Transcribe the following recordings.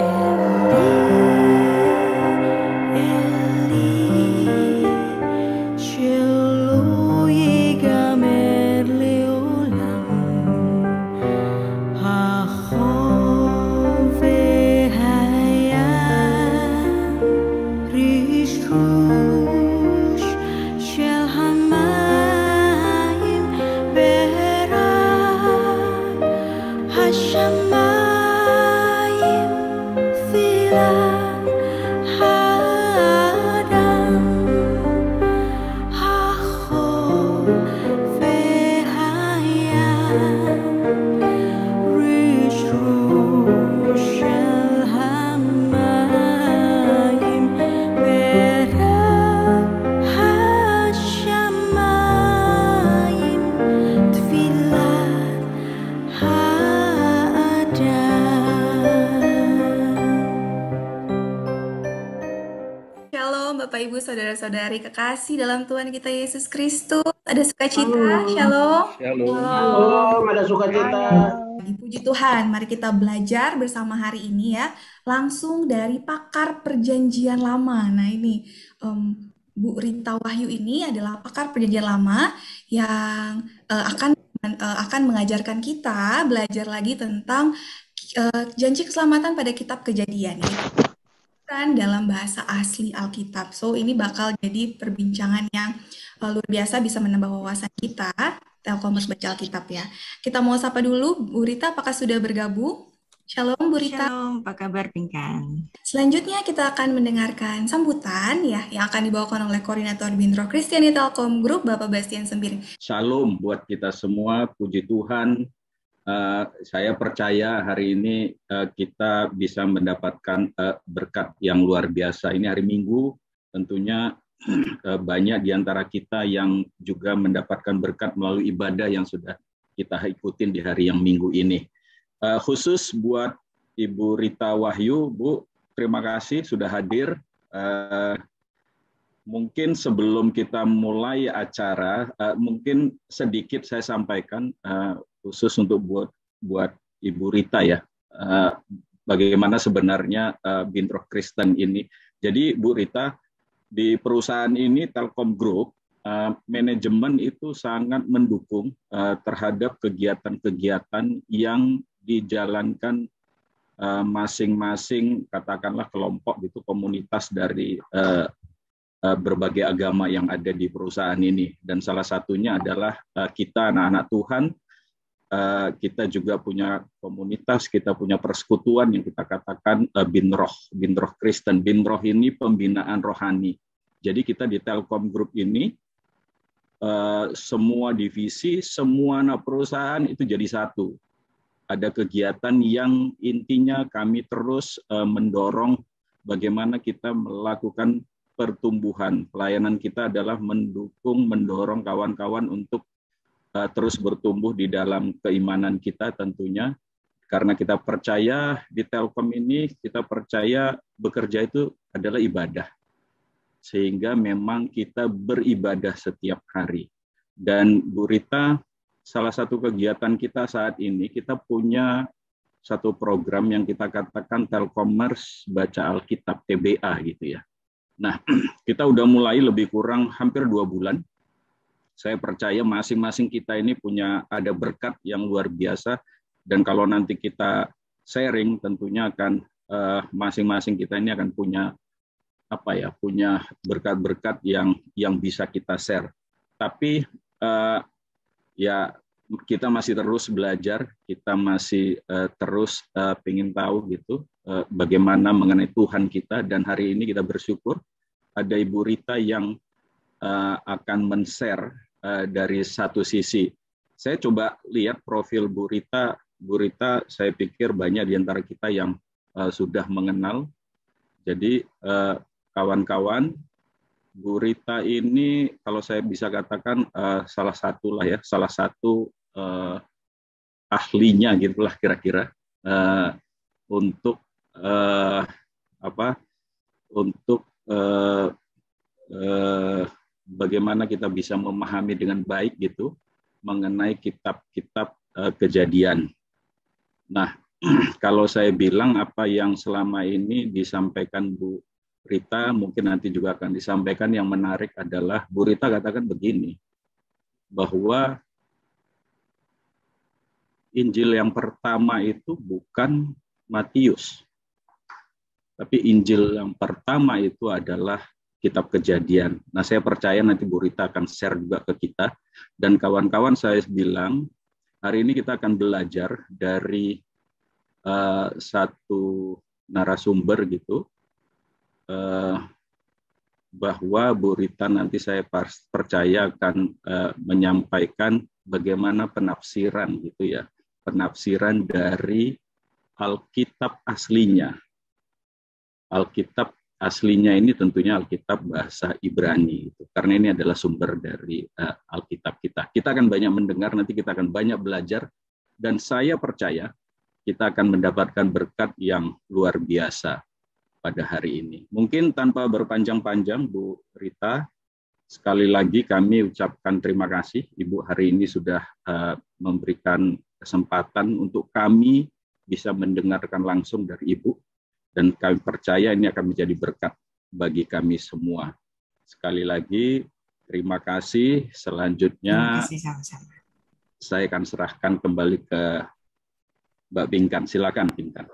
Yeah. dari kekasih dalam Tuhan kita Yesus Kristus. Ada sukacita, shalom. Shalom. Shalom, ada sukacita. Puji Tuhan, mari kita belajar bersama hari ini ya, langsung dari pakar perjanjian lama. Nah ini um, Bu Rita Wahyu ini adalah pakar perjanjian lama yang uh, akan uh, akan mengajarkan kita belajar lagi tentang uh, janji keselamatan pada kitab kejadian. Ya dalam bahasa asli Alkitab. So ini bakal jadi perbincangan yang uh, luar biasa bisa menambah wawasan kita Telkomers baca Alkitab ya. Kita mau sapa dulu Bu Rita apakah sudah bergabung? Shalom Bu Rita. Shalom, apa kabar Pingkan? Selanjutnya kita akan mendengarkan sambutan ya yang akan dibawakan oleh koordinator Bintro Kristiani Telkom Group Bapak Bastian Sembiring. Shalom buat kita semua, puji Tuhan Eh, saya percaya hari ini eh, kita bisa mendapatkan eh, berkat yang luar biasa. Ini hari Minggu, tentunya banyak di antara kita yang juga mendapatkan berkat melalui ibadah yang sudah kita ikutin di hari yang Minggu ini. Khusus buat Ibu Rita Wahyu, Bu, terima kasih sudah hadir. Mungkin sebelum kita mulai acara, mungkin sedikit saya sampaikan khusus untuk buat buat Ibu Rita ya. Uh, bagaimana sebenarnya uh, Bintroh Kristen ini. Jadi Bu Rita di perusahaan ini Telkom Group uh, manajemen itu sangat mendukung uh, terhadap kegiatan-kegiatan yang dijalankan masing masing-masing katakanlah kelompok gitu komunitas dari uh, berbagai agama yang ada di perusahaan ini dan salah satunya adalah kita anak-anak Tuhan Eh, kita juga punya komunitas, kita punya persekutuan yang kita katakan eh, binroh, binroh Kristen. Binroh ini pembinaan rohani. Jadi kita di Telkom Group ini eh, semua divisi, semua perusahaan itu jadi satu. Ada kegiatan yang intinya kami terus mendorong bagaimana kita melakukan pertumbuhan. Pelayanan kita adalah mendukung, mendorong kawan-kawan untuk terus bertumbuh di dalam keimanan kita tentunya karena kita percaya di Telkom ini kita percaya bekerja itu adalah ibadah sehingga memang kita beribadah setiap hari dan Bu Rita salah satu kegiatan kita saat ini kita punya satu program yang kita katakan Telkomers baca Alkitab TBA gitu ya. Nah, kita udah mulai lebih kurang hampir dua bulan saya percaya masing-masing kita ini punya ada berkat yang luar biasa dan kalau nanti kita sharing tentunya akan eh, masing-masing kita ini akan punya apa ya punya berkat-berkat yang yang bisa kita share tapi eh, ya kita masih terus belajar kita masih eh, terus ingin tahu gitu bagaimana mengenai Tuhan kita dan hari ini kita bersyukur ada Ibu Rita yang akan men-share Eh, dari satu sisi. Saya coba lihat profil Bu Rita. Bu Rita, saya pikir banyak di antara kita yang eh, sudah mengenal. Jadi eh, kawan-kawan, Bu Rita ini kalau saya bisa katakan salah satu lah ya, salah satu ahlinya gitulah kira-kira untuk apa? Untuk uh, uh, bagaimana kita bisa memahami dengan baik gitu mengenai kitab-kitab uh, kejadian. Nah, kalau saya bilang apa yang selama ini disampaikan Bu Rita, mungkin nanti juga akan disampaikan yang menarik adalah Bu Rita katakan begini, bahwa Injil yang pertama itu bukan Matius, tapi Injil yang pertama itu adalah kitab kejadian. Nah, saya percaya nanti Bu Rita akan share juga ke kita. Dan kawan-kawan saya bilang, hari ini kita akan belajar dari uh, satu narasumber gitu, uh, bahwa Bu Rita nanti saya percaya akan uh, menyampaikan bagaimana penafsiran gitu ya, penafsiran dari Alkitab aslinya. Alkitab aslinya ini tentunya Alkitab bahasa Ibrani itu karena ini adalah sumber dari uh, Alkitab kita. Kita akan banyak mendengar nanti kita akan banyak belajar dan saya percaya kita akan mendapatkan berkat yang luar biasa pada hari ini. Mungkin tanpa berpanjang-panjang Bu Rita sekali lagi kami ucapkan terima kasih Ibu hari ini sudah uh, memberikan kesempatan untuk kami bisa mendengarkan langsung dari Ibu dan kami percaya ini akan menjadi berkat bagi kami semua. Sekali lagi, terima kasih. Selanjutnya, terima kasih sama-sama. saya akan serahkan kembali ke Mbak Bingkan. Silakan, Bingkan.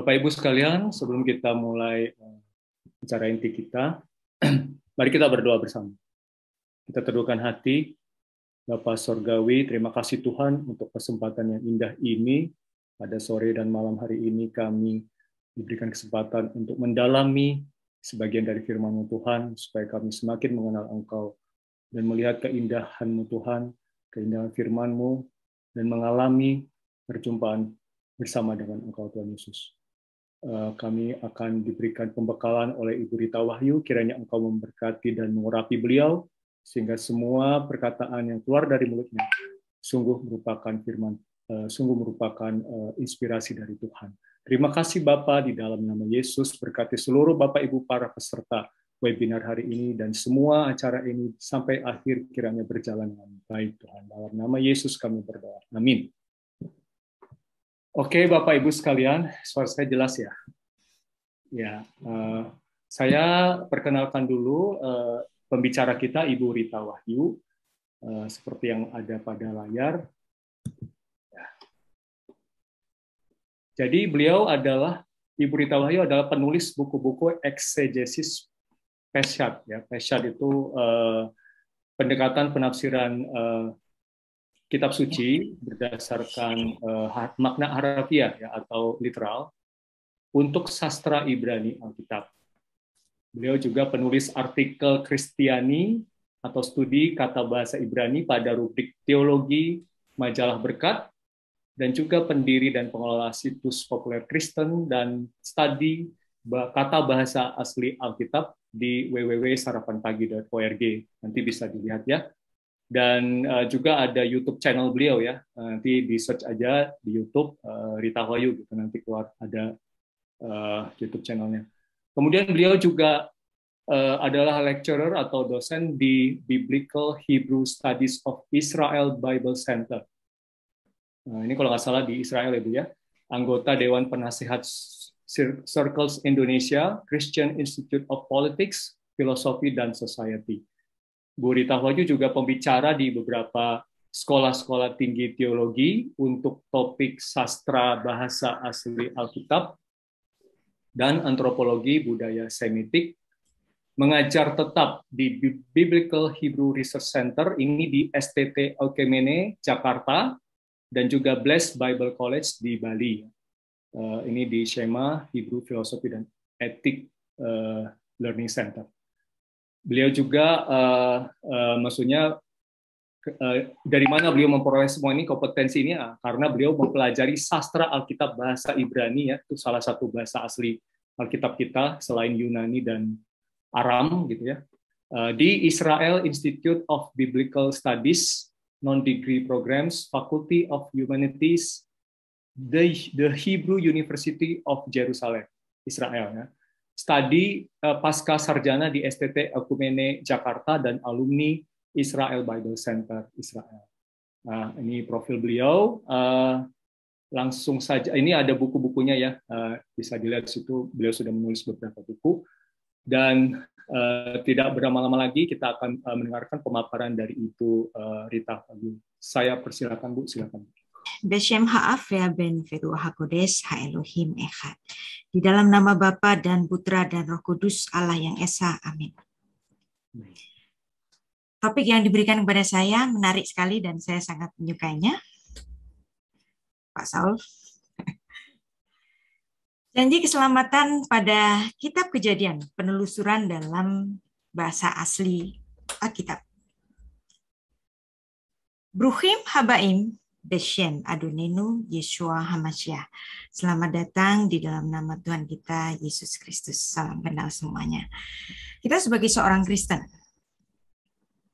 Bapak Ibu sekalian, sebelum kita mulai eh, acara inti kita, mari kita berdoa bersama. Kita teduhkan hati, Bapak Sorgawi, terima kasih Tuhan untuk kesempatan yang indah ini. Pada sore dan malam hari ini kami diberikan kesempatan untuk mendalami sebagian dari firman Tuhan, supaya kami semakin mengenal Engkau dan melihat keindahan-Mu Tuhan, keindahan firman-Mu, dan mengalami perjumpaan bersama dengan Engkau Tuhan Yesus. Eh, kami akan diberikan pembekalan oleh Ibu Rita Wahyu. Kiranya Engkau memberkati dan mengurapi beliau, sehingga semua perkataan yang keluar dari mulutnya sungguh merupakan firman, eh, sungguh merupakan eh, inspirasi dari Tuhan. Terima kasih Bapak di dalam nama Yesus berkati seluruh Bapak Ibu para peserta webinar hari ini dan semua acara ini sampai akhir kiranya berjalan dengan baik Tuhan. Dalam nama Yesus kami berdoa. Amin. Oke, Bapak Ibu sekalian, suara saya jelas ya. Ya, uh, saya perkenalkan dulu uh, pembicara kita Ibu Rita Wahyu, uh, seperti yang ada pada layar. Ya. Jadi beliau adalah Ibu Rita Wahyu adalah penulis buku-buku eksegesis Peshat. Ya, Peshat itu uh, pendekatan penafsiran uh, kitab suci ya. berdasarkan uh, makna harafiah ya, atau literal untuk sastra Ibrani Alkitab. Beliau juga penulis artikel Kristiani atau studi kata bahasa Ibrani pada rubrik teologi majalah berkat dan juga pendiri dan pengelola situs populer Kristen dan studi kata bahasa asli Alkitab di www.sarapanpagi.org. Nanti bisa dilihat ya dan uh, juga ada YouTube channel beliau ya eh, nanti di search aja di YouTube uh, Rita Wayu gitu nanti keluar ada uh, YouTube channelnya kemudian beliau juga uh, adalah lecturer atau dosen di Biblical Hebrew Studies of Israel Bible Center nah, ini kalau nggak salah di Israel ya bu ya anggota Dewan Penasihat Circles Indonesia Christian Institute of Politics Philosophy dan Society Bu Rita Waju juga pembicara di beberapa sekolah-sekolah tinggi teologi untuk topik sastra bahasa asli Alkitab dan antropologi budaya Semitik mengajar tetap di Biblical Hebrew Research Center ini di STT Alkemene Jakarta dan juga Blessed Bible College di Bali. Eh, ini di Shema Hebrew Philosophy dan Ethic eh, Learning Center. Beliau juga, uh, uh, maksudnya uh, dari mana beliau memperoleh semua ini kompetensi ini? Uh, karena beliau mempelajari sastra Alkitab bahasa Ibrani ya, itu salah satu bahasa asli Alkitab kita selain Yunani dan Aram gitu ya. Uh, di Israel Institute of Biblical Studies Non-Degree Programs, Faculty of Humanities, the, the Hebrew University of Jerusalem, Israel. Ya studi eh, pasca sarjana di STT Ekumene Jakarta dan alumni Israel Bible Center Israel. Nah, ini profil beliau. Eh, langsung saja, ini ada buku-bukunya ya, eh, bisa dilihat situ. Beliau sudah menulis beberapa buku. Dan tidak berlama-lama lagi kita akan mendengarkan pemaparan dari itu Rita Rita. Saya persilakan Bu, silakan. Oke, Beshem ya Ben Fedua HaKodes HaElohim Echad. Di dalam nama Bapa dan Putra dan Roh Kudus Allah yang Esa. Amin. Topik yang diberikan kepada saya menarik sekali dan saya sangat menyukainya. Pak Saul. Janji keselamatan pada kitab kejadian, penelusuran dalam bahasa asli Alkitab. Bruhim Habaim Beshem Adoninu Yeshua Hamasya. Selamat datang di dalam nama Tuhan kita, Yesus Kristus. Salam kenal semuanya. Kita sebagai seorang Kristen,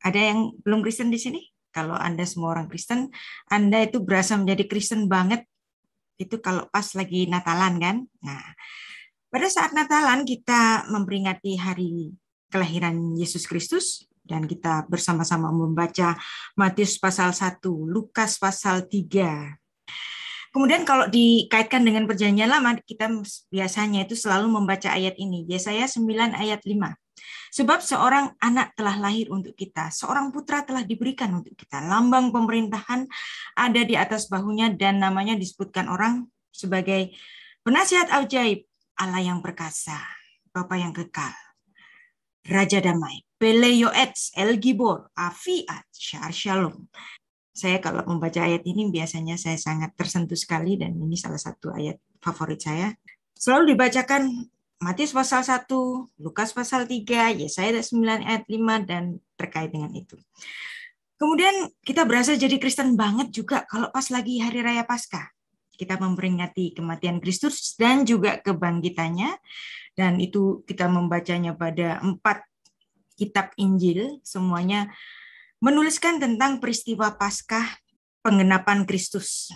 ada yang belum Kristen di sini? Kalau Anda semua orang Kristen, Anda itu berasa menjadi Kristen banget. Itu kalau pas lagi Natalan kan? Nah, pada saat Natalan kita memperingati hari kelahiran Yesus Kristus, dan kita bersama-sama membaca Matius pasal 1, Lukas pasal 3. Kemudian kalau dikaitkan dengan perjanjian lama, kita biasanya itu selalu membaca ayat ini, Yesaya 9 ayat 5. Sebab seorang anak telah lahir untuk kita, seorang putra telah diberikan untuk kita. Lambang pemerintahan ada di atas bahunya dan namanya disebutkan orang sebagai penasihat ajaib, Allah yang perkasa, Bapa yang kekal, Raja Damai. El Gibor Afiat Shar Shalom. Saya kalau membaca ayat ini biasanya saya sangat tersentuh sekali dan ini salah satu ayat favorit saya. Selalu dibacakan Matius pasal 1, Lukas pasal 3, Yesaya 9 ayat 5 dan terkait dengan itu. Kemudian kita berasa jadi Kristen banget juga kalau pas lagi hari raya Paskah. Kita memperingati kematian Kristus dan juga kebangkitannya dan itu kita membacanya pada empat kitab Injil semuanya menuliskan tentang peristiwa Paskah penggenapan Kristus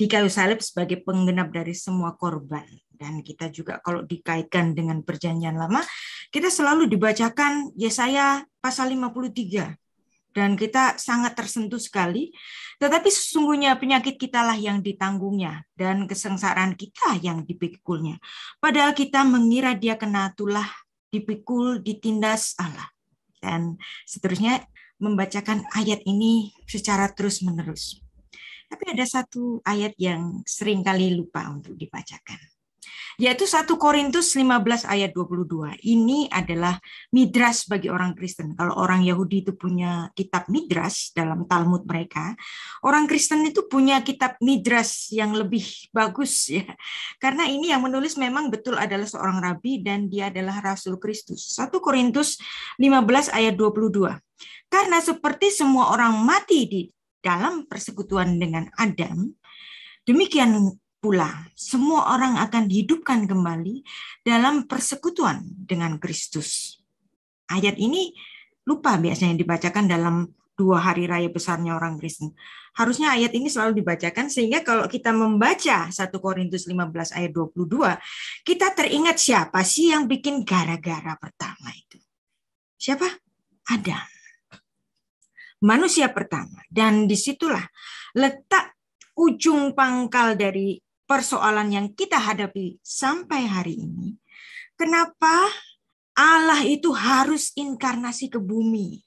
di kayu salib sebagai penggenap dari semua korban. Dan kita juga kalau dikaitkan dengan perjanjian lama, kita selalu dibacakan Yesaya pasal 53. Dan kita sangat tersentuh sekali. Tetapi sesungguhnya penyakit kitalah yang ditanggungnya dan kesengsaraan kita yang dipikulnya. Padahal kita mengira dia kena tulah dipikul, ditindas Allah. Dan seterusnya membacakan ayat ini secara terus-menerus. Tapi ada satu ayat yang sering kali lupa untuk dibacakan yaitu 1 Korintus 15 ayat 22. Ini adalah midras bagi orang Kristen. Kalau orang Yahudi itu punya kitab midras dalam Talmud mereka, orang Kristen itu punya kitab midras yang lebih bagus ya. Karena ini yang menulis memang betul adalah seorang rabi dan dia adalah Rasul Kristus. 1 Korintus 15 ayat 22. Karena seperti semua orang mati di dalam persekutuan dengan Adam, demikian pula semua orang akan dihidupkan kembali dalam persekutuan dengan Kristus. Ayat ini lupa biasanya dibacakan dalam dua hari raya besarnya orang Kristen. Harusnya ayat ini selalu dibacakan sehingga kalau kita membaca 1 Korintus 15 ayat 22, kita teringat siapa sih yang bikin gara-gara pertama itu? Siapa? Adam. Manusia pertama. Dan disitulah letak ujung pangkal dari persoalan yang kita hadapi sampai hari ini, kenapa Allah itu harus inkarnasi ke bumi?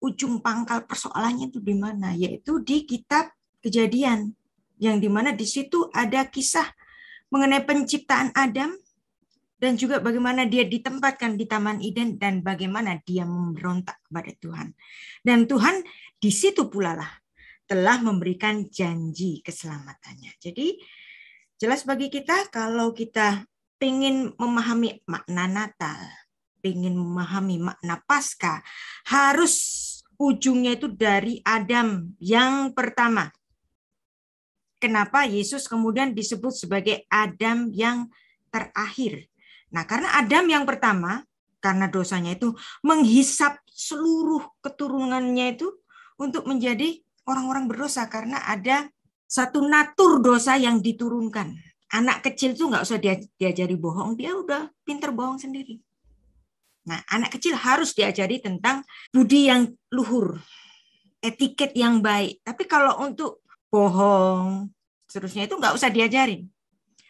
Ujung pangkal persoalannya itu di mana? Yaitu di kitab Kejadian yang dimana di situ ada kisah mengenai penciptaan Adam dan juga bagaimana dia ditempatkan di Taman Eden dan bagaimana dia memberontak kepada Tuhan. Dan Tuhan di situ pula lah telah memberikan janji keselamatannya. Jadi Jelas bagi kita kalau kita ingin memahami makna Natal, ingin memahami makna Pasca, harus ujungnya itu dari Adam yang pertama. Kenapa Yesus kemudian disebut sebagai Adam yang terakhir? Nah, karena Adam yang pertama, karena dosanya itu menghisap seluruh keturunannya itu untuk menjadi orang-orang berdosa karena ada satu natur dosa yang diturunkan. Anak kecil tuh nggak usah diajari bohong, dia udah pinter bohong sendiri. Nah, anak kecil harus diajari tentang budi yang luhur, etiket yang baik. Tapi kalau untuk bohong, seterusnya itu nggak usah diajarin.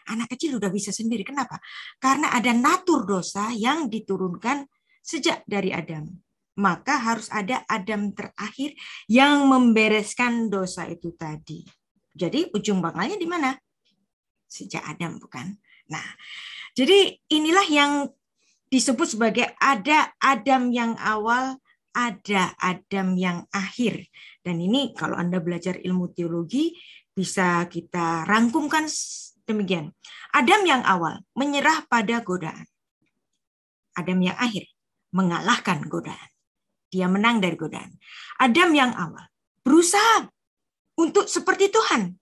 Anak kecil udah bisa sendiri. Kenapa? Karena ada natur dosa yang diturunkan sejak dari Adam. Maka harus ada Adam terakhir yang membereskan dosa itu tadi. Jadi ujung pangkalnya di mana? Sejak Adam, bukan? Nah, jadi inilah yang disebut sebagai ada Adam yang awal, ada Adam yang akhir. Dan ini kalau Anda belajar ilmu teologi bisa kita rangkumkan demikian. Adam yang awal menyerah pada godaan. Adam yang akhir mengalahkan godaan. Dia menang dari godaan. Adam yang awal berusaha untuk seperti Tuhan.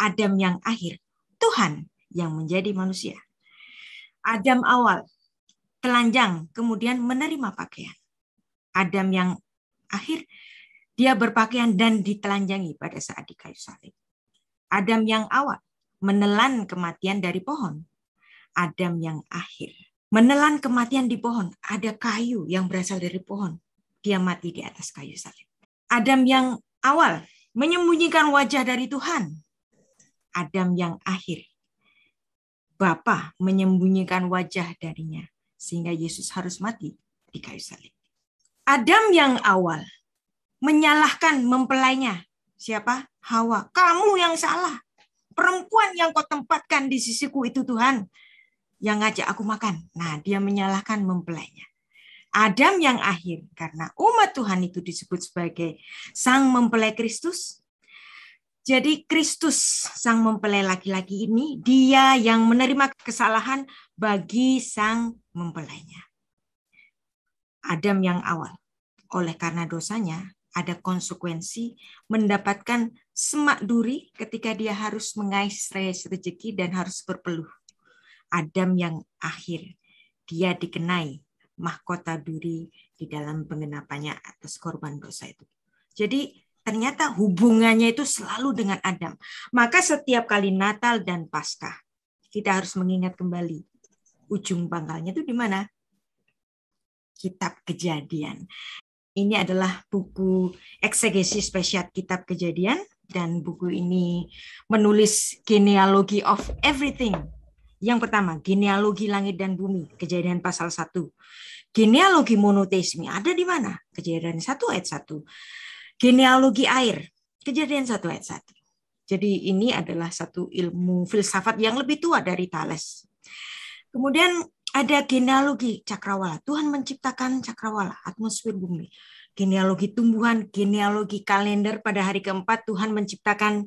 Adam yang akhir, Tuhan yang menjadi manusia. Adam awal, telanjang, kemudian menerima pakaian. Adam yang akhir, dia berpakaian dan ditelanjangi pada saat di kayu salib. Adam yang awal, menelan kematian dari pohon. Adam yang akhir, menelan kematian di pohon. Ada kayu yang berasal dari pohon. Dia mati di atas kayu salib. Adam yang awal menyembunyikan wajah dari Tuhan. Adam yang akhir. Bapa menyembunyikan wajah darinya sehingga Yesus harus mati di kayu salib. Adam yang awal menyalahkan mempelainya. Siapa? Hawa. Kamu yang salah. Perempuan yang kau tempatkan di sisiku itu Tuhan yang ngajak aku makan. Nah, dia menyalahkan mempelainya. Adam yang akhir karena umat Tuhan itu disebut sebagai sang mempelai Kristus. Jadi Kristus sang mempelai laki-laki ini dia yang menerima kesalahan bagi sang mempelainya. Adam yang awal. Oleh karena dosanya ada konsekuensi mendapatkan semak duri ketika dia harus mengais rezeki dan harus berpeluh. Adam yang akhir dia dikenai mahkota duri di dalam pengenapannya atas korban dosa itu. Jadi ternyata hubungannya itu selalu dengan Adam. Maka setiap kali Natal dan Paskah kita harus mengingat kembali ujung pangkalnya itu di mana? Kitab Kejadian. Ini adalah buku eksegesi spesial Kitab Kejadian dan buku ini menulis genealogi of everything yang pertama, genealogi langit dan bumi, kejadian pasal 1. Genealogi monoteisme ada di mana? Kejadian 1 ayat 1. Genealogi air, kejadian 1 ayat 1. Jadi ini adalah satu ilmu filsafat yang lebih tua dari Thales. Kemudian ada genealogi cakrawala. Tuhan menciptakan cakrawala, atmosfer bumi. Genealogi tumbuhan, genealogi kalender pada hari keempat Tuhan menciptakan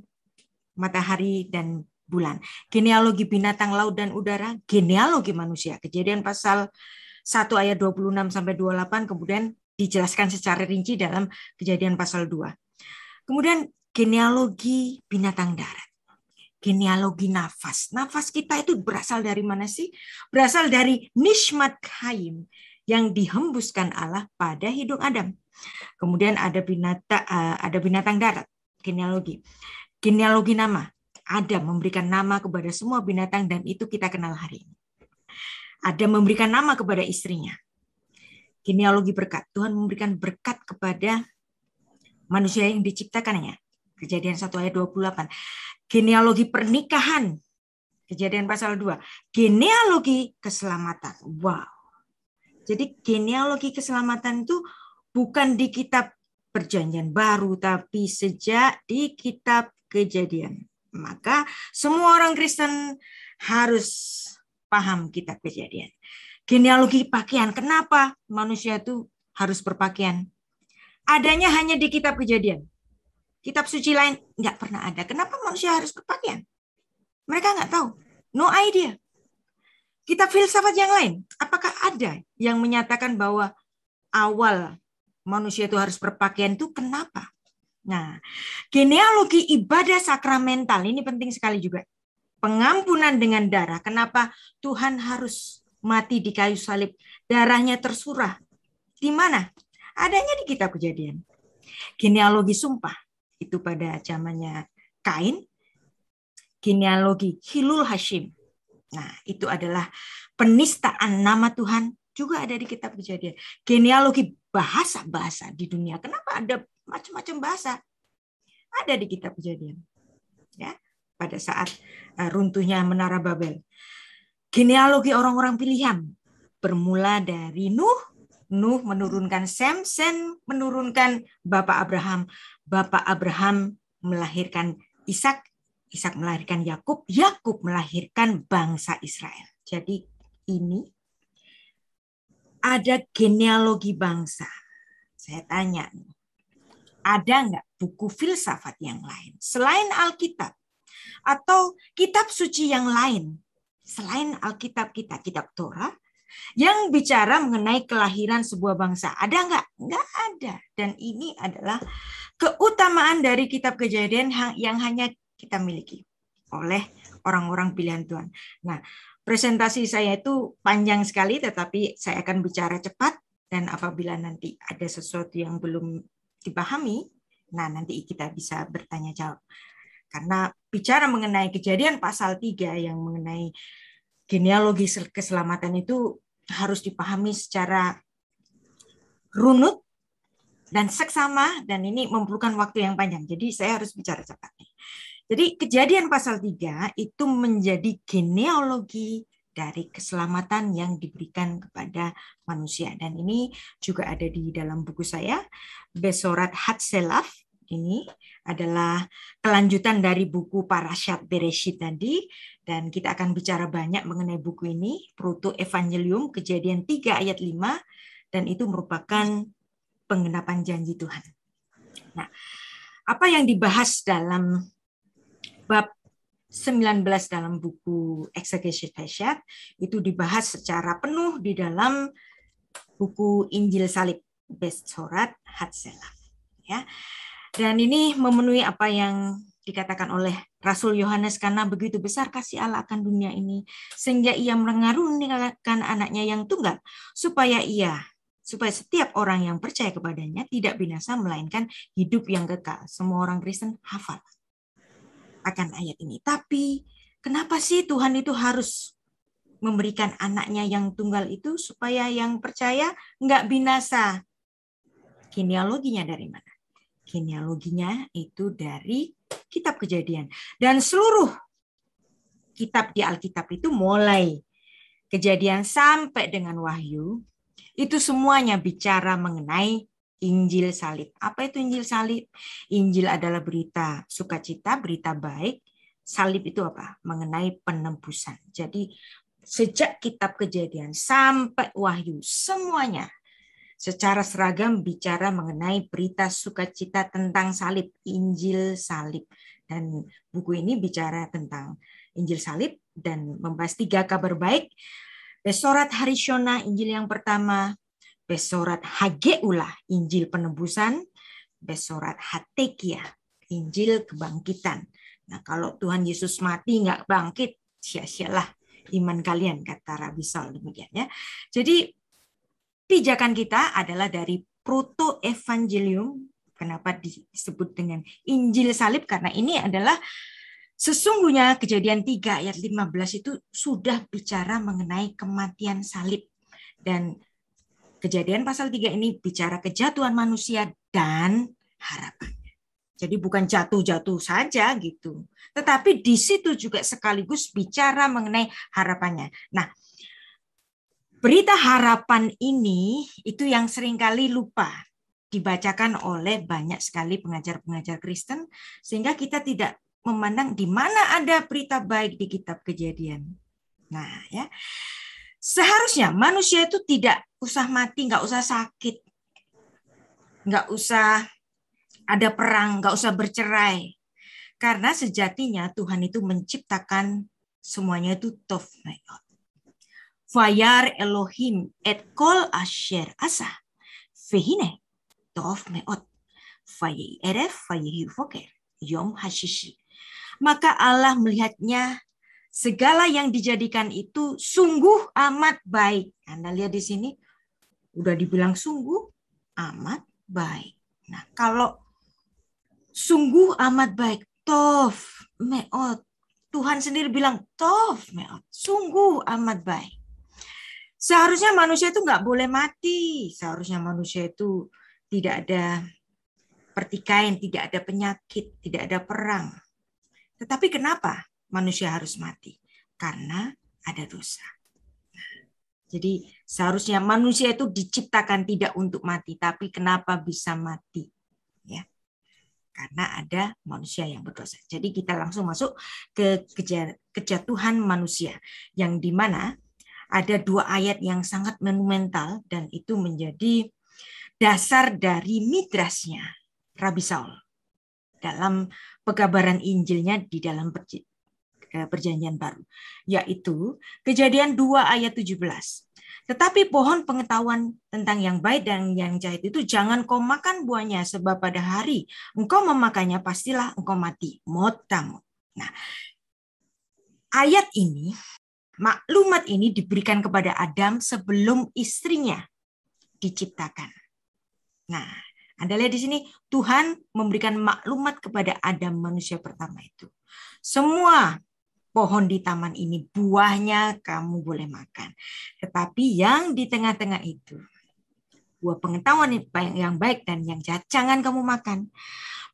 matahari dan bulan. Genealogi binatang laut dan udara, genealogi manusia. Kejadian pasal 1 ayat 26 sampai 28 kemudian dijelaskan secara rinci dalam kejadian pasal 2. Kemudian genealogi binatang darat. Genealogi nafas. Nafas kita itu berasal dari mana sih? Berasal dari nishmat kaim yang dihembuskan Allah pada hidung Adam. Kemudian ada binatang eh, ada binatang darat, genealogi. Genealogi nama. Adam memberikan nama kepada semua binatang dan itu kita kenal hari ini. Adam memberikan nama kepada istrinya. Genealogi berkat. Tuhan memberikan berkat kepada manusia yang diciptakannya. Kejadian 1 ayat 28. Genealogi pernikahan. Kejadian pasal 2. Genealogi keselamatan. Wow. Jadi genealogi keselamatan itu bukan di kitab perjanjian baru tapi sejak di kitab kejadian. Maka semua orang Kristen harus paham kitab kejadian. Genealogi pakaian, kenapa manusia itu harus berpakaian? Adanya hanya di kitab kejadian. Kitab suci lain nggak pernah ada. Kenapa manusia harus berpakaian? Mereka nggak tahu. No idea. Kitab filsafat yang lain, apakah ada yang menyatakan bahwa awal manusia itu harus berpakaian itu kenapa? Nah, genealogi ibadah sakramental ini penting sekali juga. Pengampunan dengan darah. Kenapa Tuhan harus mati di kayu salib? Darahnya tersurah. Di mana? Adanya di kitab kejadian. Genealogi sumpah itu pada zamannya Kain. Genealogi Hilul Hashim. Nah, itu adalah penistaan nama Tuhan juga ada di kitab kejadian. Genealogi bahasa-bahasa di dunia. Kenapa ada macam-macam bahasa ada di kitab kejadian ya pada saat eh, runtuhnya menara Babel genealogi orang-orang pilihan bermula dari Nuh Nuh menurunkan Sem Sem menurunkan Bapak Abraham Bapak Abraham melahirkan Ishak Ishak melahirkan Yakub Yakub melahirkan bangsa Israel jadi ini ada genealogi bangsa saya tanya ada nggak buku filsafat yang lain selain Alkitab? Atau kitab suci yang lain selain Alkitab kita, kitab Torah, yang bicara mengenai kelahiran sebuah bangsa. Ada nggak? Nggak ada. Dan ini adalah keutamaan dari kitab kejadian yang hanya kita miliki oleh orang-orang pilihan Tuhan. Nah, presentasi saya itu panjang sekali, tetapi saya akan bicara cepat. Dan apabila nanti ada sesuatu yang belum dipahami, nah nanti kita bisa bertanya jawab. Karena bicara mengenai kejadian pasal 3 yang mengenai genealogi keselamatan itu harus dipahami secara runut dan seksama dan ini memerlukan waktu yang panjang. Jadi saya harus bicara cepat. Jadi kejadian pasal 3 itu menjadi genealogi dari keselamatan yang diberikan kepada manusia. Dan ini juga ada di dalam buku saya, Besorat Hatselaf. Ini adalah kelanjutan dari buku parashat Bereshit tadi. Dan kita akan bicara banyak mengenai buku ini, Proto Evangelium, kejadian 3 ayat 5. Dan itu merupakan penggenapan janji Tuhan. Nah, apa yang dibahas dalam bab 19 dalam buku Exegesis Peshat itu dibahas secara penuh di dalam buku Injil Salib Besorat Hatzela, ya. Dan ini memenuhi apa yang dikatakan oleh Rasul Yohanes karena begitu besar kasih Allah akan dunia ini sehingga ia mengaruniakan anaknya yang tunggal supaya ia supaya setiap orang yang percaya kepadanya tidak binasa melainkan hidup yang kekal. Semua orang Kristen hafal akan ayat ini. Tapi kenapa sih Tuhan itu harus memberikan anaknya yang tunggal itu supaya yang percaya nggak binasa? Genealoginya dari mana? Genealoginya itu dari kitab kejadian. Dan seluruh kitab di Alkitab itu mulai kejadian sampai dengan wahyu, itu semuanya bicara mengenai Injil salib. Apa itu Injil salib? Injil adalah berita sukacita, berita baik. Salib itu apa? Mengenai penembusan. Jadi sejak kitab kejadian sampai wahyu, semuanya secara seragam bicara mengenai berita sukacita tentang salib, Injil salib. Dan buku ini bicara tentang Injil salib dan membahas tiga kabar baik Besorat Harishona, Injil yang pertama, Besorat Hageula, Injil penebusan, Besorat Hatekia, Injil kebangkitan. Nah, kalau Tuhan Yesus mati nggak bangkit, sia-sialah iman kalian, kata Rabi Saul demikian ya. Jadi pijakan kita adalah dari proto evangelium kenapa disebut dengan Injil salib karena ini adalah sesungguhnya kejadian 3 ayat 15 itu sudah bicara mengenai kematian salib dan Kejadian pasal 3 ini bicara kejatuhan manusia dan harapannya. Jadi bukan jatuh-jatuh saja gitu. Tetapi di situ juga sekaligus bicara mengenai harapannya. Nah, berita harapan ini itu yang seringkali lupa dibacakan oleh banyak sekali pengajar-pengajar Kristen sehingga kita tidak memandang di mana ada berita baik di kitab Kejadian. Nah, ya. Seharusnya manusia itu tidak usah mati, nggak usah sakit, nggak usah ada perang, nggak usah bercerai. Karena sejatinya Tuhan itu menciptakan semuanya itu tof. Fayar Elohim et kol asher asa fehine tof meot fayi eref fayi foker yom hashishi. Maka Allah melihatnya segala yang dijadikan itu sungguh amat baik. Anda lihat di sini, udah dibilang sungguh amat baik. Nah, kalau sungguh amat baik, tof, meot. Tuhan sendiri bilang, tof, meot, sungguh amat baik. Seharusnya manusia itu nggak boleh mati. Seharusnya manusia itu tidak ada pertikaian, tidak ada penyakit, tidak ada perang. Tetapi kenapa? manusia harus mati karena ada dosa. Nah, jadi seharusnya manusia itu diciptakan tidak untuk mati, tapi kenapa bisa mati? Ya. Karena ada manusia yang berdosa. Jadi kita langsung masuk ke kejatuhan manusia yang di mana ada dua ayat yang sangat monumental dan itu menjadi dasar dari mitrasnya Rabi Saul dalam pegabaran Injilnya di dalam Eh, perjanjian baru, yaitu kejadian 2 ayat 17. Tetapi pohon pengetahuan tentang yang baik dan yang jahat itu jangan kau makan buahnya sebab pada hari engkau memakannya pastilah engkau mati. Motamu. Nah, ayat ini, maklumat ini diberikan kepada Adam sebelum istrinya diciptakan. Nah, Anda lihat di sini Tuhan memberikan maklumat kepada Adam manusia pertama itu. Semua pohon di taman ini, buahnya kamu boleh makan. Tetapi yang di tengah-tengah itu, buah pengetahuan yang baik dan yang jahat, jangan kamu makan.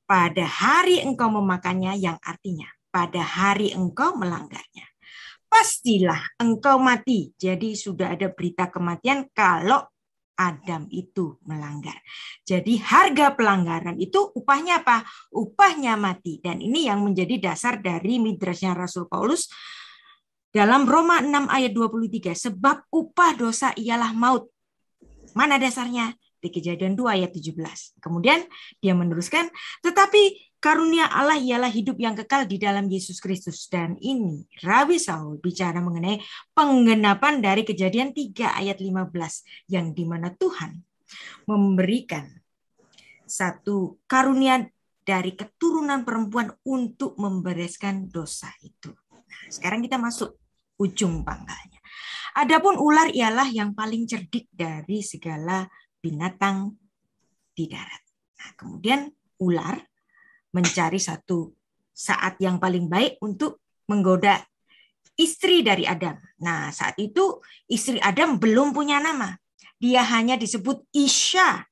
Pada hari engkau memakannya, yang artinya pada hari engkau melanggarnya. Pastilah engkau mati. Jadi sudah ada berita kematian kalau Adam itu melanggar. Jadi harga pelanggaran itu upahnya apa? Upahnya mati. Dan ini yang menjadi dasar dari midrasnya Rasul Paulus dalam Roma 6 ayat 23. Sebab upah dosa ialah maut. Mana dasarnya? Di kejadian 2 ayat 17. Kemudian dia meneruskan, tetapi Karunia Allah ialah hidup yang kekal di dalam Yesus Kristus. Dan ini Rabi Saul bicara mengenai penggenapan dari kejadian 3 ayat 15 yang dimana Tuhan memberikan satu karunia dari keturunan perempuan untuk membereskan dosa itu. Nah, sekarang kita masuk ujung pangkalnya. Adapun ular ialah yang paling cerdik dari segala binatang di darat. Nah, kemudian ular mencari satu saat yang paling baik untuk menggoda istri dari Adam. Nah, saat itu istri Adam belum punya nama. Dia hanya disebut Isya.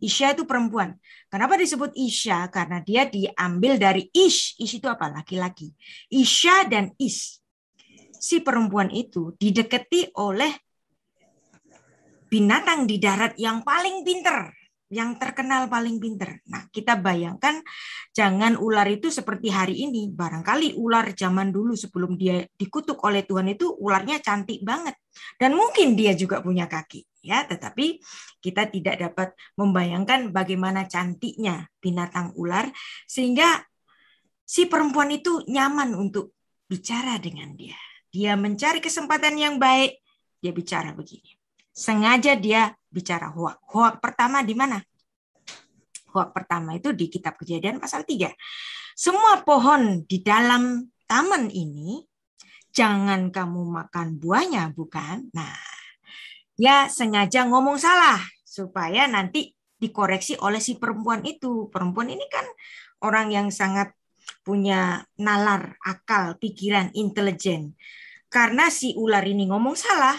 Isya itu perempuan. Kenapa disebut Isya? Karena dia diambil dari Ish. Ish itu apa? Laki-laki. Isya dan Is. Si perempuan itu dideketi oleh binatang di darat yang paling pinter yang terkenal paling pinter. Nah, kita bayangkan jangan ular itu seperti hari ini. Barangkali ular zaman dulu sebelum dia dikutuk oleh Tuhan itu ularnya cantik banget dan mungkin dia juga punya kaki ya, tetapi kita tidak dapat membayangkan bagaimana cantiknya binatang ular sehingga si perempuan itu nyaman untuk bicara dengan dia. Dia mencari kesempatan yang baik, dia bicara begini sengaja dia bicara hoak. Hoak pertama di mana? Hoak pertama itu di kitab kejadian pasal 3. Semua pohon di dalam taman ini jangan kamu makan buahnya, bukan? Nah, ya sengaja ngomong salah supaya nanti dikoreksi oleh si perempuan itu. Perempuan ini kan orang yang sangat punya nalar, akal, pikiran, intelijen. Karena si ular ini ngomong salah,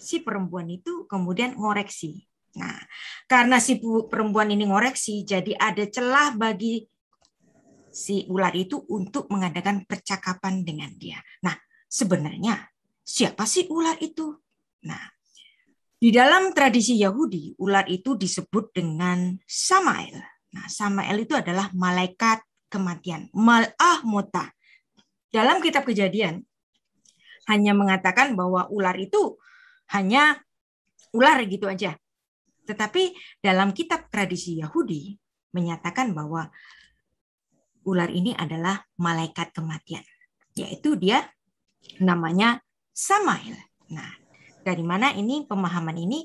si perempuan itu kemudian ngoreksi. Nah, karena si perempuan ini ngoreksi, jadi ada celah bagi si ular itu untuk mengadakan percakapan dengan dia. Nah, sebenarnya siapa sih ular itu? Nah, di dalam tradisi Yahudi, ular itu disebut dengan Samael. Nah, Samael itu adalah malaikat kematian, mal'ah mota. Dalam kitab kejadian, hanya mengatakan bahwa ular itu hanya ular gitu aja. Tetapi dalam kitab tradisi Yahudi menyatakan bahwa ular ini adalah malaikat kematian, yaitu dia namanya Samael. Nah, dari mana ini pemahaman ini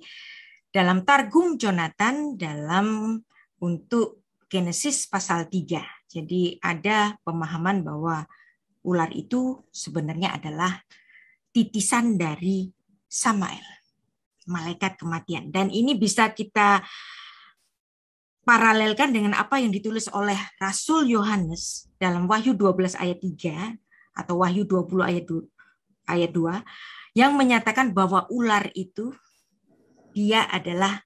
dalam Targum Jonathan dalam untuk Genesis pasal 3. Jadi ada pemahaman bahwa ular itu sebenarnya adalah titisan dari Samael, malaikat kematian. Dan ini bisa kita paralelkan dengan apa yang ditulis oleh Rasul Yohanes dalam Wahyu 12 ayat 3 atau Wahyu 20 ayat 2, ayat 2 yang menyatakan bahwa ular itu dia adalah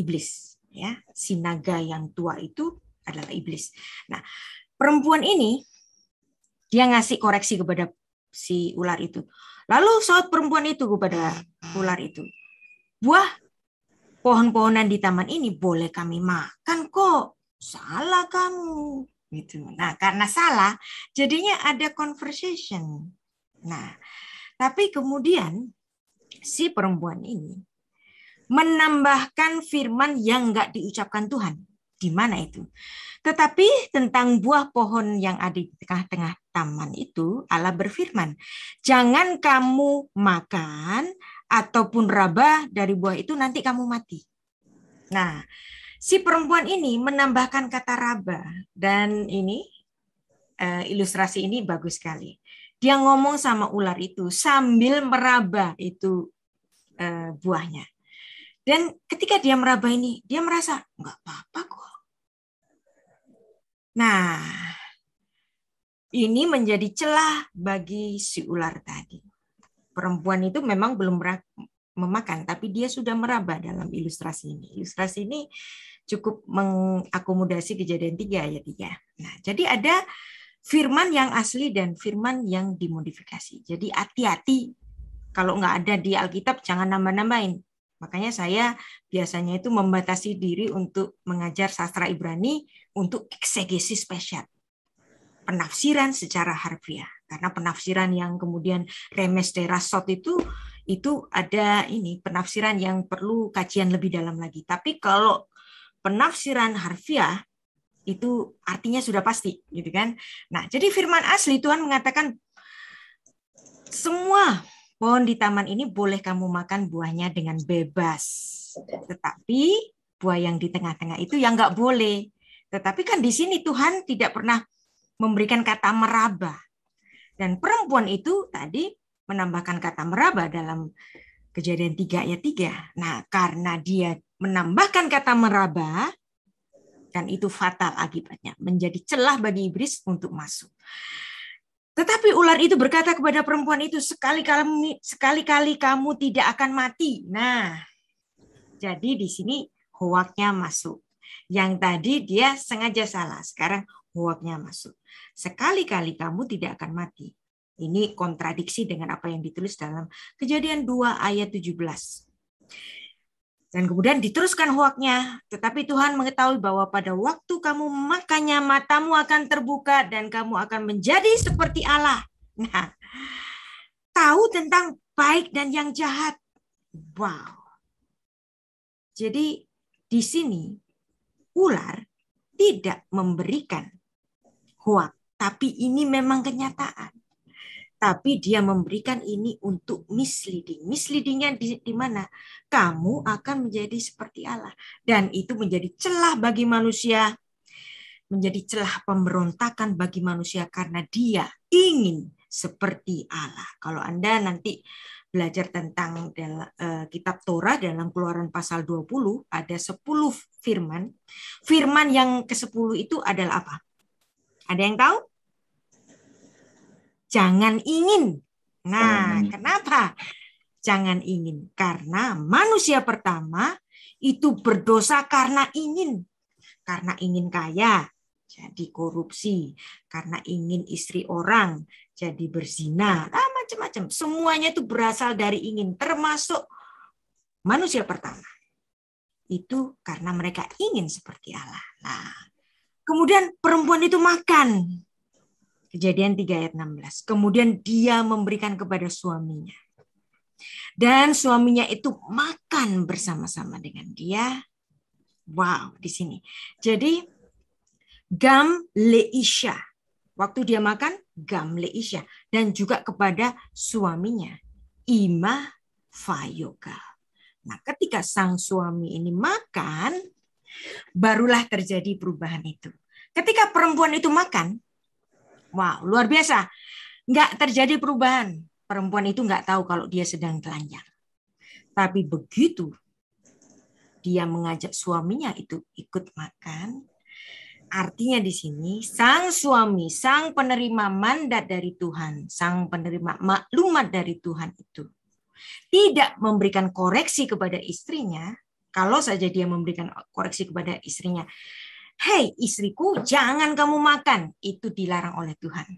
iblis ya sinaga yang tua itu adalah iblis. Nah, perempuan ini dia ngasih koreksi kepada si ular itu. Lalu saut perempuan itu kepada ular itu, buah pohon-pohonan di taman ini boleh kami makan kok. Salah kamu. Gitu. Nah, karena salah, jadinya ada conversation. Nah, tapi kemudian si perempuan ini menambahkan firman yang nggak diucapkan Tuhan. Di mana itu? Tetapi tentang buah pohon yang ada di tengah-tengah taman itu Allah berfirman, "Jangan kamu makan ataupun raba dari buah itu nanti kamu mati." Nah, si perempuan ini menambahkan kata rabah dan ini eh, ilustrasi ini bagus sekali. Dia ngomong sama ular itu sambil meraba itu eh, buahnya. Dan ketika dia meraba ini, dia merasa nggak apa-apa kok. Nah, ini menjadi celah bagi si ular tadi. Perempuan itu memang belum memakan, tapi dia sudah meraba dalam ilustrasi ini. Ilustrasi ini cukup mengakomodasi kejadian tiga, ayat tiga. Nah, jadi ada firman yang asli dan firman yang dimodifikasi. Jadi hati-hati kalau nggak ada di Alkitab jangan nambah-nambahin. Makanya saya biasanya itu membatasi diri untuk mengajar sastra Ibrani untuk eksegesis spesial penafsiran secara harfiah karena penafsiran yang kemudian remes derasot itu itu ada ini penafsiran yang perlu kajian lebih dalam lagi tapi kalau penafsiran harfiah itu artinya sudah pasti gitu kan nah jadi firman asli Tuhan mengatakan semua pohon di taman ini boleh kamu makan buahnya dengan bebas tetapi buah yang di tengah-tengah itu yang nggak boleh tetapi kan di sini Tuhan tidak pernah memberikan kata meraba. Dan perempuan itu tadi menambahkan kata meraba dalam kejadian 3 ayat 3. Nah, karena dia menambahkan kata meraba, dan itu fatal akibatnya, menjadi celah bagi iblis untuk masuk. Tetapi ular itu berkata kepada perempuan itu, sekali-kali sekali-kali kamu tidak akan mati. Nah, jadi di sini hoaknya masuk. Yang tadi dia sengaja salah, sekarang uapnya masuk. Sekali-kali kamu tidak akan mati. Ini kontradiksi dengan apa yang ditulis dalam kejadian 2 ayat 17. Dan kemudian diteruskan huaknya, Tetapi Tuhan mengetahui bahwa pada waktu kamu makannya matamu akan terbuka dan kamu akan menjadi seperti Allah. Nah, tahu tentang baik dan yang jahat. Wow. Jadi di sini ular tidak memberikan hoak, tapi ini memang kenyataan. Tapi dia memberikan ini untuk misleading. Misleadingnya di, di mana? Kamu akan menjadi seperti Allah. Dan itu menjadi celah bagi manusia. Menjadi celah pemberontakan bagi manusia karena dia ingin seperti Allah. Kalau Anda nanti belajar tentang eh, kitab Torah dalam keluaran pasal 20 ada 10 firman. Firman yang ke-10 itu adalah apa? Ada yang tahu? Jangan ingin. Nah, hmm. kenapa? Jangan ingin karena manusia pertama itu berdosa karena ingin. Karena ingin kaya, jadi korupsi. Karena ingin istri orang, jadi berzina. Ah, macam-macam. Semuanya itu berasal dari ingin, termasuk manusia pertama. Itu karena mereka ingin seperti Allah. Nah, Kemudian perempuan itu makan. Kejadian 3 ayat 16. Kemudian dia memberikan kepada suaminya. Dan suaminya itu makan bersama-sama dengan dia. Wow, di sini. Jadi gam leisha. Waktu dia makan, gam leisha. Dan juga kepada suaminya. Ima fayoga. Nah ketika sang suami ini makan, barulah terjadi perubahan itu. Ketika perempuan itu makan, wow, luar biasa. Nggak terjadi perubahan. Perempuan itu nggak tahu kalau dia sedang telanjang. Tapi begitu dia mengajak suaminya itu ikut makan, artinya di sini sang suami, sang penerima mandat dari Tuhan, sang penerima maklumat dari Tuhan itu tidak memberikan koreksi kepada istrinya, kalau saja dia memberikan koreksi kepada istrinya, "Hei istriku, jangan kamu makan." Itu dilarang oleh Tuhan.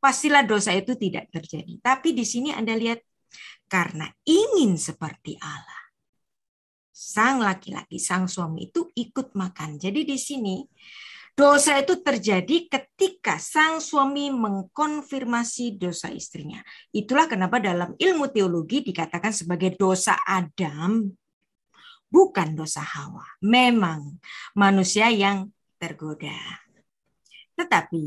Pastilah dosa itu tidak terjadi. Tapi di sini Anda lihat karena ingin seperti Allah. Sang laki-laki, sang suami itu ikut makan. Jadi di sini Dosa itu terjadi ketika sang suami mengkonfirmasi dosa istrinya. Itulah kenapa dalam ilmu teologi dikatakan sebagai dosa Adam bukan dosa Hawa. Memang manusia yang tergoda. Tetapi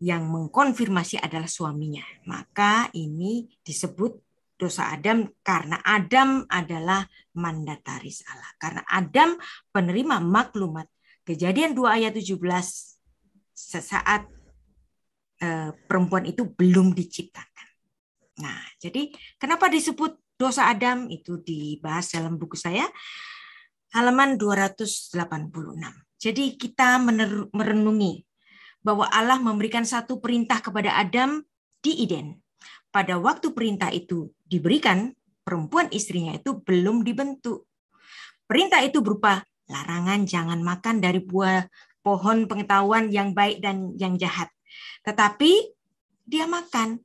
yang mengkonfirmasi adalah suaminya. Maka ini disebut dosa Adam karena Adam adalah mandataris Allah. Karena Adam penerima maklumat. Kejadian 2 ayat 17 sesaat eh, perempuan itu belum diciptakan. Nah, jadi kenapa disebut dosa Adam itu dibahas dalam buku saya halaman 286. Jadi kita merenungi bahwa Allah memberikan satu perintah kepada Adam di Eden. Pada waktu perintah itu diberikan, perempuan istrinya itu belum dibentuk. Perintah itu berupa larangan jangan makan dari buah pohon pengetahuan yang baik dan yang jahat. Tetapi dia makan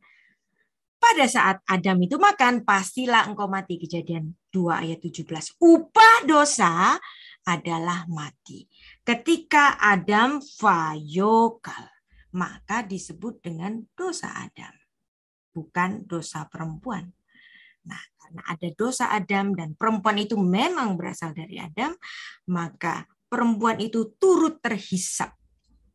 pada saat Adam itu makan, pastilah engkau mati. Kejadian 2 ayat 17. Upah dosa adalah mati. Ketika Adam fayokal, maka disebut dengan dosa Adam. Bukan dosa perempuan. Nah, karena ada dosa Adam dan perempuan itu memang berasal dari Adam, maka perempuan itu turut terhisap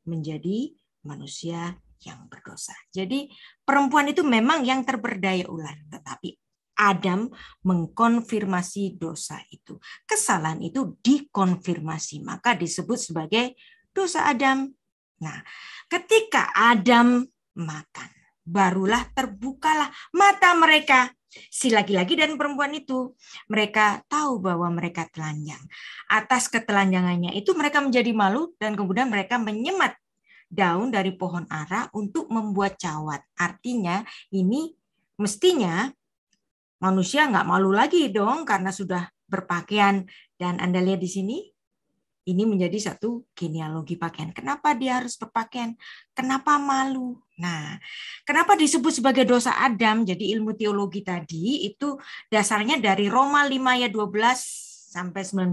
menjadi manusia yang berdosa. Jadi perempuan itu memang yang terberdaya ular, tetapi Adam mengkonfirmasi dosa itu. Kesalahan itu dikonfirmasi, maka disebut sebagai dosa Adam. Nah, ketika Adam makan, barulah terbukalah mata mereka. Si laki-laki dan perempuan itu, mereka tahu bahwa mereka telanjang. Atas ketelanjangannya itu mereka menjadi malu dan kemudian mereka menyemat daun dari pohon ara untuk membuat cawat. Artinya ini mestinya manusia nggak malu lagi dong karena sudah berpakaian. Dan Anda lihat di sini, ini menjadi satu genealogi pakaian. Kenapa dia harus berpakaian? Kenapa malu? Nah, kenapa disebut sebagai dosa Adam? Jadi ilmu teologi tadi itu dasarnya dari Roma 5 ayat 12 sampai 19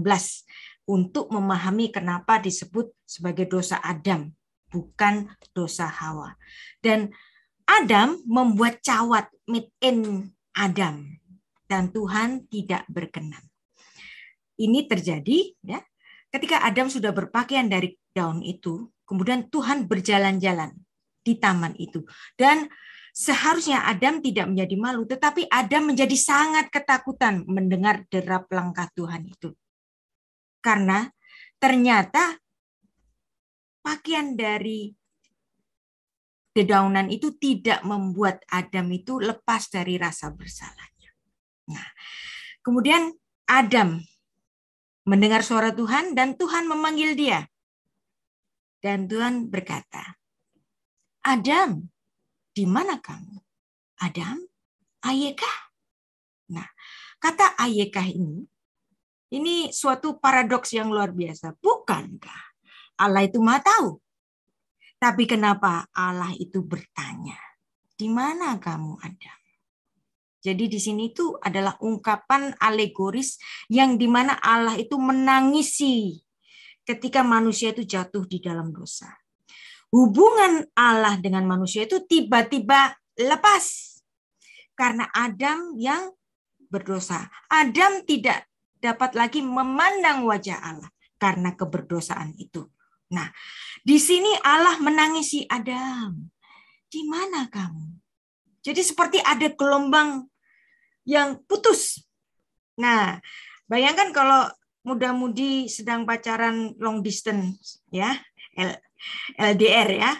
untuk memahami kenapa disebut sebagai dosa Adam bukan dosa Hawa. Dan Adam membuat cawat mid in Adam dan Tuhan tidak berkenan. Ini terjadi ya ketika Adam sudah berpakaian dari daun itu, kemudian Tuhan berjalan-jalan di taman itu dan Seharusnya Adam tidak menjadi malu, tetapi Adam menjadi sangat ketakutan mendengar derap langkah Tuhan itu. Karena ternyata pakaian dari dedaunan itu tidak membuat Adam itu lepas dari rasa bersalahnya. Nah, kemudian Adam mendengar suara Tuhan dan Tuhan memanggil dia. Dan Tuhan berkata, "Adam, di mana kamu? Adam, ayekah?" Nah, kata ayekah ini ini suatu paradoks yang luar biasa, bukankah? Allah itu mah tahu. Tapi kenapa Allah itu bertanya, di mana kamu ada? Jadi di sini itu adalah ungkapan alegoris yang di mana Allah itu menangisi ketika manusia itu jatuh di dalam dosa. Hubungan Allah dengan manusia itu tiba-tiba lepas karena Adam yang berdosa. Adam tidak dapat lagi memandang wajah Allah karena keberdosaan itu. Nah, di sini Allah menangisi Adam. Di mana kamu? Jadi seperti ada gelombang yang putus. Nah, bayangkan kalau muda-mudi sedang pacaran long distance ya, LDR ya.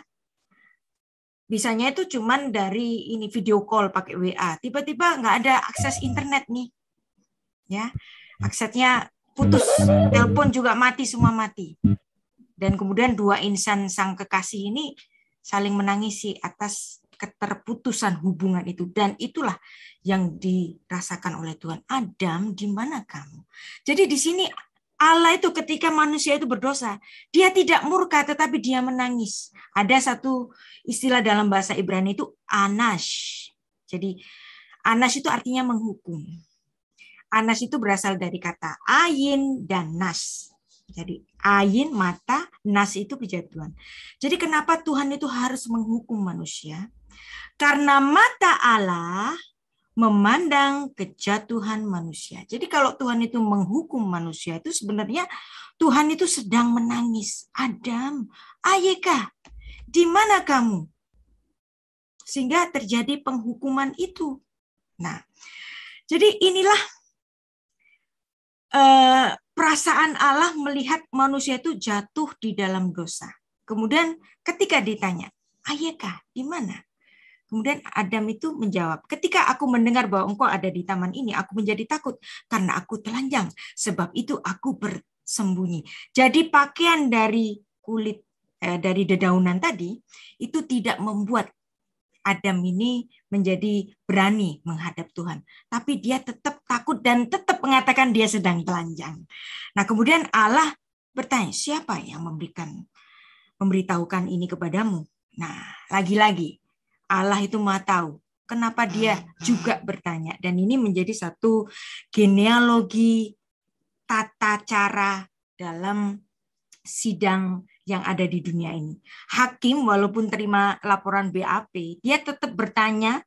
Bisanya itu cuman dari ini video call pakai WA. Tiba-tiba nggak ada akses internet nih. Ya. Aksesnya putus, telepon juga mati, semua mati dan kemudian dua insan sang kekasih ini saling menangisi atas keterputusan hubungan itu dan itulah yang dirasakan oleh Tuhan Adam di mana kamu jadi di sini Allah itu ketika manusia itu berdosa, dia tidak murka tetapi dia menangis. Ada satu istilah dalam bahasa Ibrani itu anash. Jadi anash itu artinya menghukum. Anash itu berasal dari kata ayin dan nas. Jadi ayin, mata, nas itu kejatuhan. Jadi kenapa Tuhan itu harus menghukum manusia? Karena mata Allah memandang kejatuhan manusia. Jadi kalau Tuhan itu menghukum manusia itu sebenarnya Tuhan itu sedang menangis. Adam, Ayeka, di mana kamu? Sehingga terjadi penghukuman itu. Nah, jadi inilah Eh, perasaan Allah melihat manusia itu jatuh di dalam dosa. Kemudian ketika ditanya, Ayeka, di mana? Kemudian Adam itu menjawab, ketika aku mendengar bahwa engkau ada di taman ini, aku menjadi takut karena aku telanjang. Sebab itu aku bersembunyi. Jadi pakaian dari kulit eh, dari dedaunan tadi itu tidak membuat Adam ini menjadi berani menghadap Tuhan, tapi dia tetap takut dan tetap mengatakan dia sedang telanjang. Nah, kemudian Allah bertanya, "Siapa yang memberikan memberitahukan ini kepadamu?" Nah, lagi-lagi Allah itu mau tahu kenapa dia juga bertanya dan ini menjadi satu genealogi tata cara dalam sidang yang ada di dunia ini. Hakim walaupun terima laporan BAP, dia tetap bertanya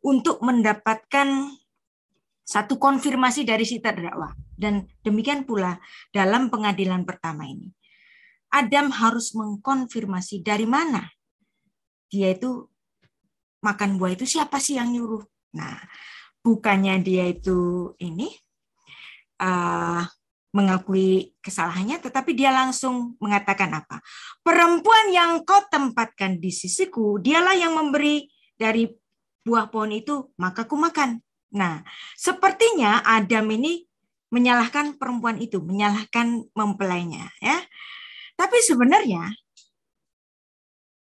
untuk mendapatkan satu konfirmasi dari si terdakwa. Dan demikian pula dalam pengadilan pertama ini. Adam harus mengkonfirmasi dari mana dia itu makan buah itu siapa sih yang nyuruh. Nah, bukannya dia itu ini uh, mengakui kesalahannya, tetapi dia langsung mengatakan apa? Perempuan yang kau tempatkan di sisiku, dialah yang memberi dari buah pohon itu, maka ku makan. Nah, sepertinya Adam ini menyalahkan perempuan itu, menyalahkan mempelainya, ya. Tapi sebenarnya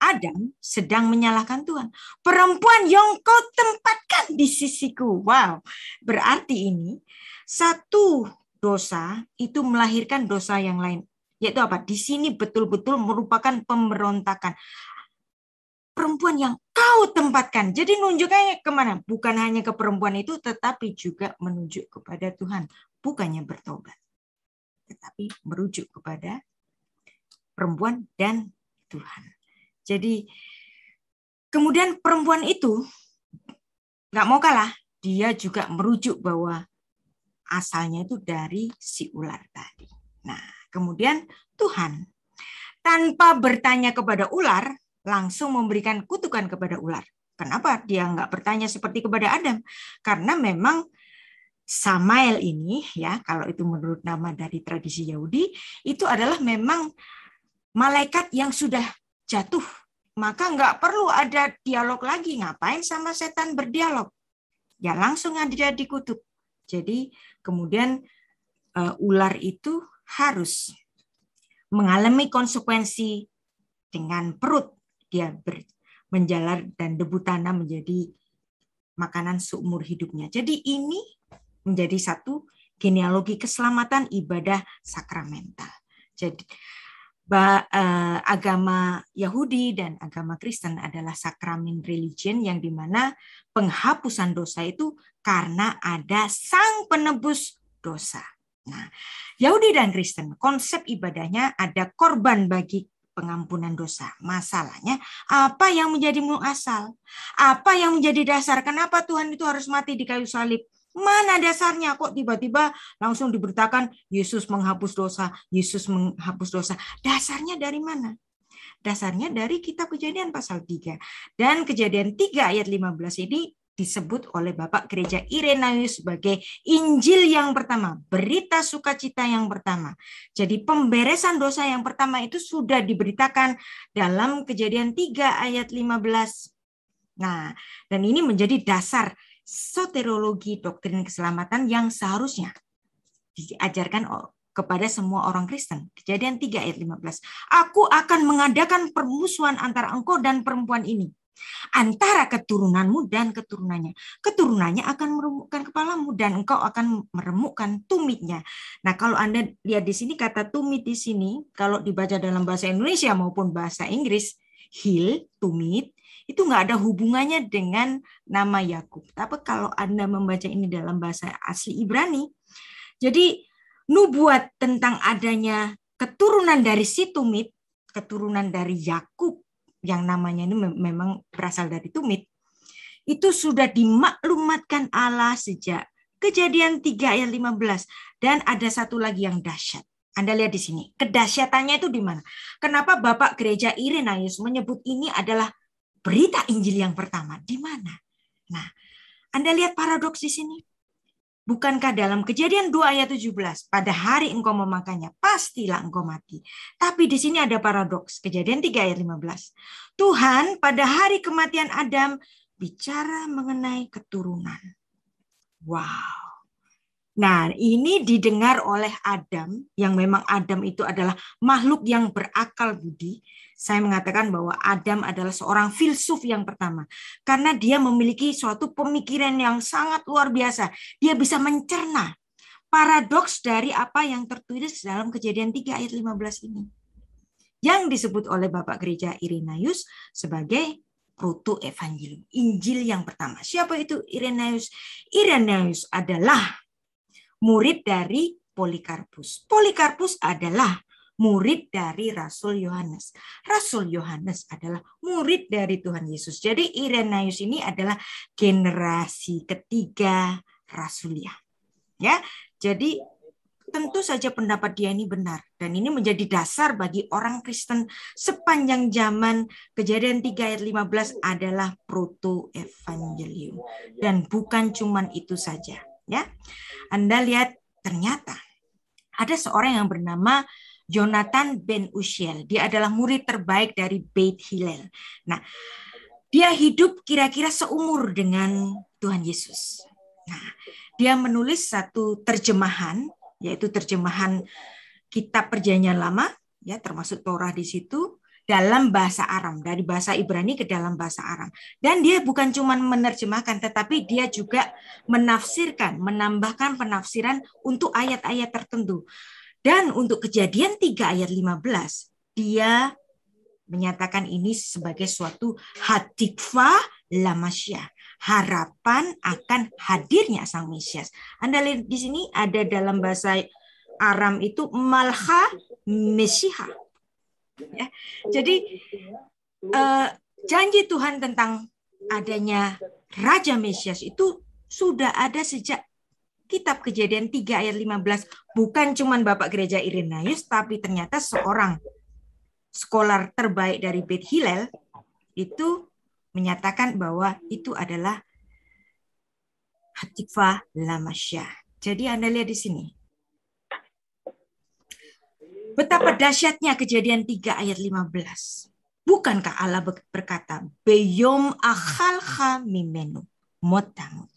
Adam sedang menyalahkan Tuhan. Perempuan yang kau tempatkan di sisiku. Wow. Berarti ini satu dosa itu melahirkan dosa yang lain. Yaitu apa? Di sini betul-betul merupakan pemberontakan. Perempuan yang kau tempatkan. Jadi nunjuknya kemana? Bukan hanya ke perempuan itu, tetapi juga menunjuk kepada Tuhan. Bukannya bertobat. Tetapi merujuk kepada perempuan dan Tuhan. Jadi kemudian perempuan itu nggak mau kalah. Dia juga merujuk bahwa asalnya itu dari si ular tadi. Nah, kemudian Tuhan tanpa bertanya kepada ular langsung memberikan kutukan kepada ular. Kenapa dia nggak bertanya seperti kepada Adam? Karena memang Samael ini ya kalau itu menurut nama dari tradisi Yahudi itu adalah memang malaikat yang sudah jatuh maka nggak perlu ada dialog lagi ngapain sama setan berdialog ya langsung aja dikutuk jadi kemudian uh, ular itu harus mengalami konsekuensi dengan perut dia ber, menjalar dan debu tanah menjadi makanan seumur hidupnya. Jadi ini menjadi satu genealogi keselamatan ibadah sakramental. Jadi bah, eh, uh, agama Yahudi dan agama Kristen adalah sakramen religion yang dimana penghapusan dosa itu karena ada sang penebus dosa. Nah, Yahudi dan Kristen konsep ibadahnya ada korban bagi pengampunan dosa. Masalahnya apa yang menjadi asal Apa yang menjadi dasar? Kenapa Tuhan itu harus mati di kayu salib? Mana dasarnya kok tiba-tiba langsung diberitakan Yesus menghapus dosa, Yesus menghapus dosa. Dasarnya dari mana? Dasarnya dari kitab kejadian pasal 3. Dan kejadian 3 ayat 15 ini disebut oleh Bapak Gereja Irenaeus sebagai Injil yang pertama, berita sukacita yang pertama. Jadi pemberesan dosa yang pertama itu sudah diberitakan dalam Kejadian 3 ayat 15. Nah, dan ini menjadi dasar soteriologi doktrin keselamatan yang seharusnya diajarkan kepada semua orang Kristen. Kejadian 3 ayat 15. Aku akan mengadakan permusuhan antara engkau dan perempuan ini antara keturunanmu dan keturunannya. Keturunannya akan meremukkan kepalamu dan engkau akan meremukkan tumitnya. Nah, kalau Anda lihat di sini kata tumit di sini kalau dibaca dalam bahasa Indonesia maupun bahasa Inggris heel, tumit itu nggak ada hubungannya dengan nama Yakub. Tapi kalau Anda membaca ini dalam bahasa asli Ibrani, jadi nubuat tentang adanya keturunan dari si tumit, keturunan dari Yakub yang namanya ini memang berasal dari tumit, itu sudah dimaklumatkan Allah sejak kejadian 3 ayat 15. Dan ada satu lagi yang dahsyat. Anda lihat di sini, kedahsyatannya itu di mana? Kenapa Bapak Gereja Irenaeus menyebut ini adalah berita Injil yang pertama? Di mana? Nah, Anda lihat paradoks di sini. Bukankah dalam kejadian 2 ayat 17, pada hari engkau memakannya, pastilah engkau mati. Tapi di sini ada paradoks, kejadian 3 ayat 15. Tuhan pada hari kematian Adam bicara mengenai keturunan. Wow. Nah, ini didengar oleh Adam, yang memang Adam itu adalah makhluk yang berakal budi, saya mengatakan bahwa Adam adalah seorang filsuf yang pertama karena dia memiliki suatu pemikiran yang sangat luar biasa. Dia bisa mencerna paradoks dari apa yang tertulis dalam Kejadian 3 ayat 15 ini. Yang disebut oleh Bapak Gereja Irenaeus sebagai Proto Evangelium, Injil yang pertama. Siapa itu Irenaeus? Irenaeus adalah murid dari Polikarpus. Polikarpus adalah murid dari Rasul Yohanes. Rasul Yohanes adalah murid dari Tuhan Yesus. Jadi Irenaeus ini adalah generasi ketiga Rasulia. Ya. ya, jadi tentu saja pendapat dia ini benar dan ini menjadi dasar bagi orang Kristen sepanjang zaman kejadian 3 ayat 15 adalah proto evangelium dan bukan cuman itu saja ya Anda lihat ternyata ada seorang yang bernama Jonathan ben Ushiel. Dia adalah murid terbaik dari Beit Hillel. Nah, dia hidup kira-kira seumur dengan Tuhan Yesus. Nah, dia menulis satu terjemahan, yaitu terjemahan Kitab Perjanjian Lama, ya termasuk Torah di situ, dalam bahasa Aram, dari bahasa Ibrani ke dalam bahasa Aram. Dan dia bukan cuma menerjemahkan, tetapi dia juga menafsirkan, menambahkan penafsiran untuk ayat-ayat tertentu. Dan untuk kejadian 3 ayat 15, dia menyatakan ini sebagai suatu hatikfa lamasya, harapan akan hadirnya Sang Mesias. Anda lihat di sini ada dalam bahasa Aram itu malha mesiha. Ya. Jadi eh, janji Tuhan tentang adanya Raja Mesias itu sudah ada sejak kitab kejadian 3 ayat 15 bukan cuman Bapak Gereja Irenaeus tapi ternyata seorang skolar terbaik dari Beit Hillel itu menyatakan bahwa itu adalah Hatifah Lamasya. Jadi Anda lihat di sini. Betapa dahsyatnya kejadian 3 ayat 15. Bukankah Allah berkata, Beyom akhalha mimenu motamut.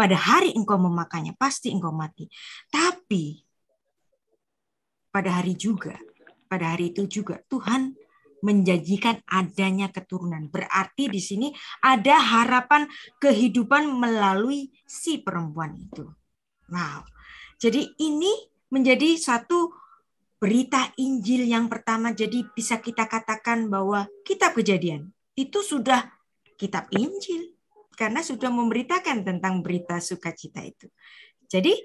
Pada hari engkau memakannya, pasti engkau mati. Tapi pada hari juga, pada hari itu juga Tuhan menjanjikan adanya keturunan. Berarti di sini ada harapan kehidupan melalui si perempuan itu. Wow. Jadi ini menjadi satu berita Injil yang pertama. Jadi bisa kita katakan bahwa kitab kejadian itu sudah kitab Injil karena sudah memberitakan tentang berita sukacita itu. Jadi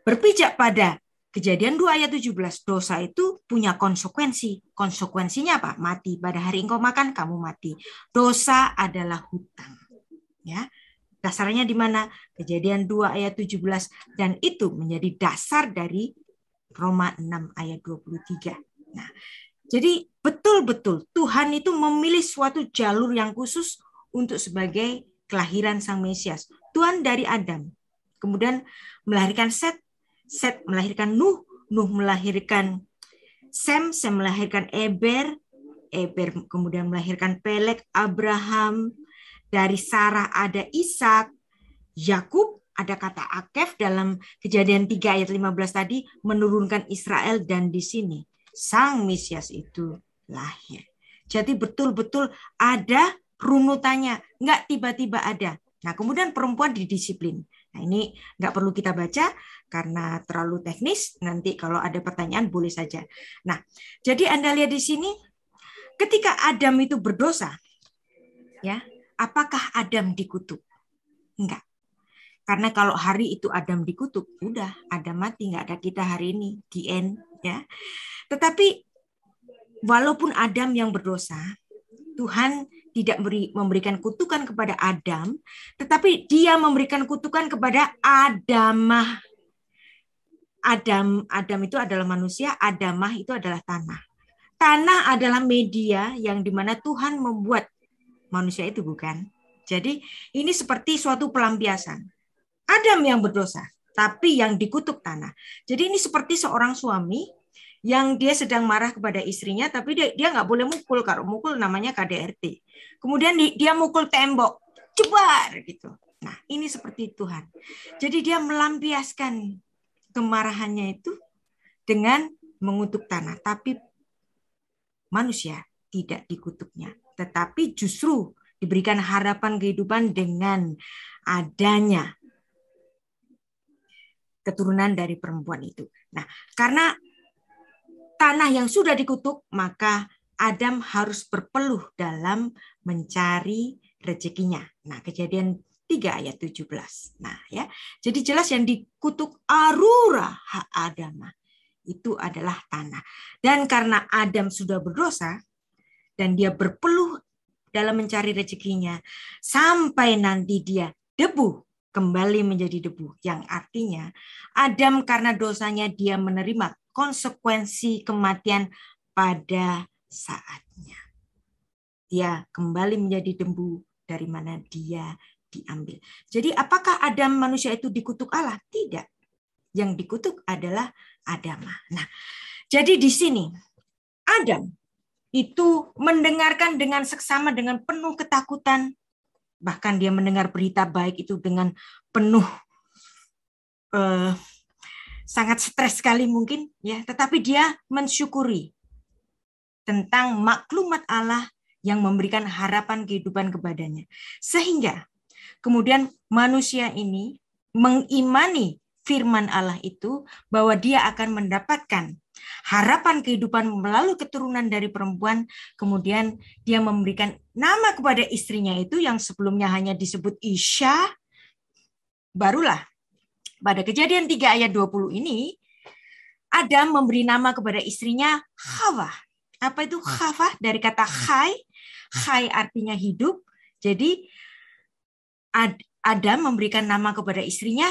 berpijak pada kejadian 2 ayat 17, dosa itu punya konsekuensi. Konsekuensinya apa? Mati. Pada hari engkau makan, kamu mati. Dosa adalah hutang. Ya, Dasarnya di mana? Kejadian 2 ayat 17 dan itu menjadi dasar dari Roma 6 ayat 23. Nah, jadi betul-betul Tuhan itu memilih suatu jalur yang khusus untuk sebagai kelahiran Sang Mesias, Tuhan dari Adam. Kemudian melahirkan Set, Set melahirkan Nuh, Nuh melahirkan Sem, Sem melahirkan Eber, Eber kemudian melahirkan Pelek, Abraham, dari Sarah ada Ishak, Yakub ada kata Akef dalam kejadian 3 ayat 15 tadi menurunkan Israel dan di sini sang Mesias itu lahir. Jadi betul-betul ada runutannya, nggak tiba-tiba ada. Nah, kemudian perempuan didisiplin. Nah, ini nggak perlu kita baca karena terlalu teknis. Nanti kalau ada pertanyaan boleh saja. Nah, jadi Anda lihat di sini ketika Adam itu berdosa, ya, apakah Adam dikutuk? Enggak. Karena kalau hari itu Adam dikutuk, udah Adam mati, nggak ada kita hari ini, di end, ya. Tetapi walaupun Adam yang berdosa, Tuhan tidak memberikan kutukan kepada Adam, tetapi dia memberikan kutukan kepada Adamah. Adam Adam itu adalah manusia, Adamah itu adalah tanah. Tanah adalah media yang dimana Tuhan membuat manusia itu bukan. Jadi ini seperti suatu pelampiasan. Adam yang berdosa, tapi yang dikutuk tanah. Jadi ini seperti seorang suami yang dia sedang marah kepada istrinya, tapi dia dia nggak boleh mukul. Kalau mukul namanya KDRT. Kemudian dia mukul tembok, cebar gitu. Nah, ini seperti Tuhan. Jadi dia melampiaskan kemarahannya itu dengan mengutuk tanah, tapi manusia tidak dikutuknya, tetapi justru diberikan harapan kehidupan dengan adanya keturunan dari perempuan itu. Nah, karena tanah yang sudah dikutuk, maka Adam harus berpeluh dalam mencari rezekinya. Nah, kejadian 3 ayat 17. Nah, ya. Jadi jelas yang dikutuk arura hak Adam itu adalah tanah. Dan karena Adam sudah berdosa dan dia berpeluh dalam mencari rezekinya sampai nanti dia debu kembali menjadi debu yang artinya Adam karena dosanya dia menerima konsekuensi kematian pada saatnya. Dia kembali menjadi debu dari mana dia diambil. Jadi apakah Adam manusia itu dikutuk Allah? Tidak. Yang dikutuk adalah Adam. Nah, jadi di sini Adam itu mendengarkan dengan seksama dengan penuh ketakutan. Bahkan dia mendengar berita baik itu dengan penuh eh, sangat stres sekali mungkin ya, tetapi dia mensyukuri tentang maklumat Allah yang memberikan harapan kehidupan kepadanya. Sehingga kemudian manusia ini mengimani firman Allah itu bahwa dia akan mendapatkan harapan kehidupan melalui keturunan dari perempuan kemudian dia memberikan nama kepada istrinya itu yang sebelumnya hanya disebut Isya barulah pada kejadian 3 ayat 20 ini, Adam memberi nama kepada istrinya Hawa. Apa itu nah. Hawa? Dari kata nah. Hai. Hai artinya hidup. Jadi Adam memberikan nama kepada istrinya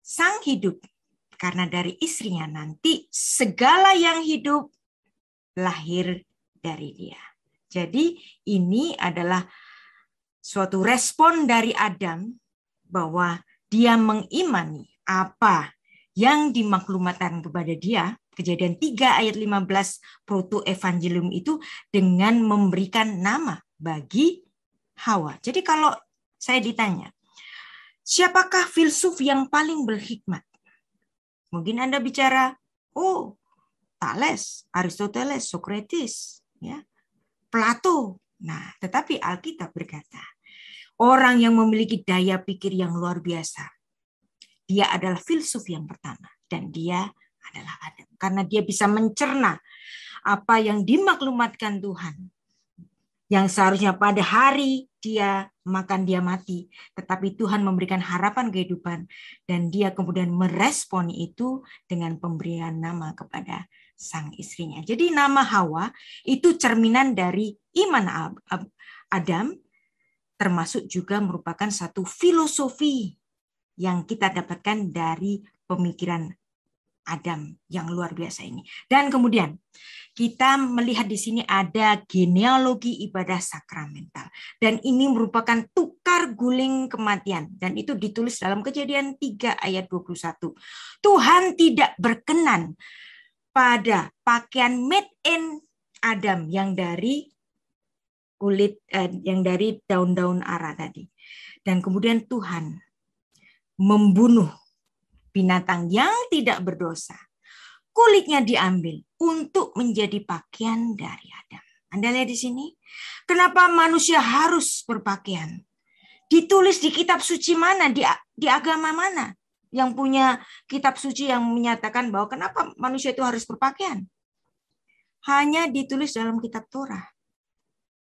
Sang Hidup. Karena dari istrinya nanti segala yang hidup lahir dari dia. Jadi ini adalah suatu respon dari Adam bahwa dia mengimani apa yang dimaklumatkan kepada dia, kejadian 3 ayat 15 proto evangelium itu dengan memberikan nama bagi Hawa. Jadi kalau saya ditanya, siapakah filsuf yang paling berhikmat? Mungkin Anda bicara, oh, Thales, Aristoteles, Socrates, ya, Plato. Nah, tetapi Alkitab berkata, Orang yang memiliki daya pikir yang luar biasa. Dia adalah filsuf yang pertama dan dia adalah Adam karena dia bisa mencerna apa yang dimaklumatkan Tuhan. Yang seharusnya pada hari dia makan dia mati, tetapi Tuhan memberikan harapan kehidupan dan dia kemudian meresponi itu dengan pemberian nama kepada sang istrinya. Jadi nama Hawa itu cerminan dari iman Adam termasuk juga merupakan satu filosofi yang kita dapatkan dari pemikiran Adam yang luar biasa ini. Dan kemudian kita melihat di sini ada genealogi ibadah sakramental. Dan ini merupakan tukar guling kematian. Dan itu ditulis dalam kejadian 3 ayat 21. Tuhan tidak berkenan pada pakaian made in Adam yang dari kulit eh, yang dari daun-daun ara tadi. Dan kemudian Tuhan membunuh binatang yang tidak berdosa. Kulitnya diambil untuk menjadi pakaian dari Adam. Anda lihat di sini, kenapa manusia harus berpakaian? Ditulis di kitab suci mana, di, di agama mana? Yang punya kitab suci yang menyatakan bahwa kenapa manusia itu harus berpakaian? Hanya ditulis dalam kitab Torah.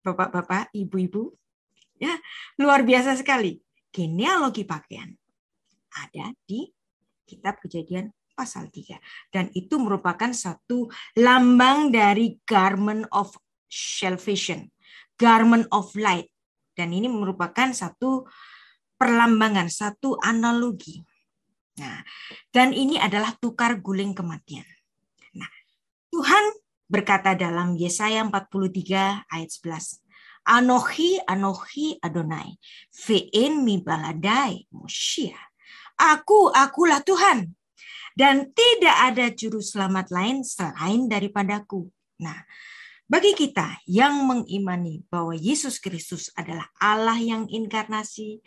Bapak-bapak, ibu-ibu. Ya, luar biasa sekali. Genealogi pakaian ada di kitab Kejadian pasal 3 dan itu merupakan satu lambang dari garment of salvation, garment of light. Dan ini merupakan satu perlambangan, satu analogi. Nah, dan ini adalah tukar guling kematian. Nah, Tuhan berkata dalam Yesaya 43 ayat 11. Anohi, Anohi Adonai, ve'en mi baladai musya. Aku, akulah Tuhan, dan tidak ada juru selamat lain selain daripadaku. Nah, bagi kita yang mengimani bahwa Yesus Kristus adalah Allah yang inkarnasi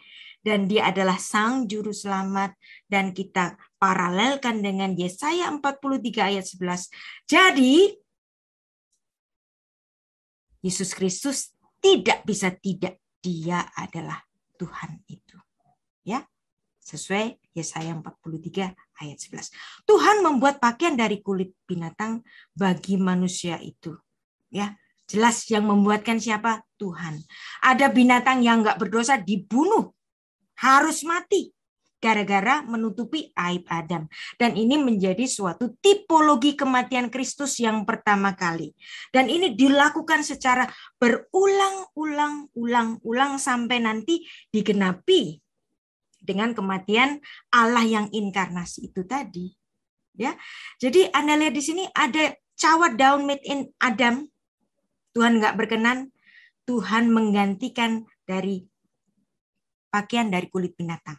dan dia adalah sang juru selamat dan kita paralelkan dengan Yesaya 43 ayat 11. Jadi, Yesus Kristus tidak bisa tidak dia adalah Tuhan itu. Ya. Sesuai Yesaya 43 ayat 11. Tuhan membuat pakaian dari kulit binatang bagi manusia itu. Ya. Jelas yang membuatkan siapa? Tuhan. Ada binatang yang enggak berdosa dibunuh. Harus mati gara-gara menutupi aib Adam. Dan ini menjadi suatu tipologi kematian Kristus yang pertama kali. Dan ini dilakukan secara berulang-ulang-ulang-ulang sampai nanti digenapi dengan kematian Allah yang inkarnasi itu tadi. Ya. Jadi Anda lihat di sini ada cawat daun made in Adam. Tuhan nggak berkenan. Tuhan menggantikan dari pakaian dari kulit binatang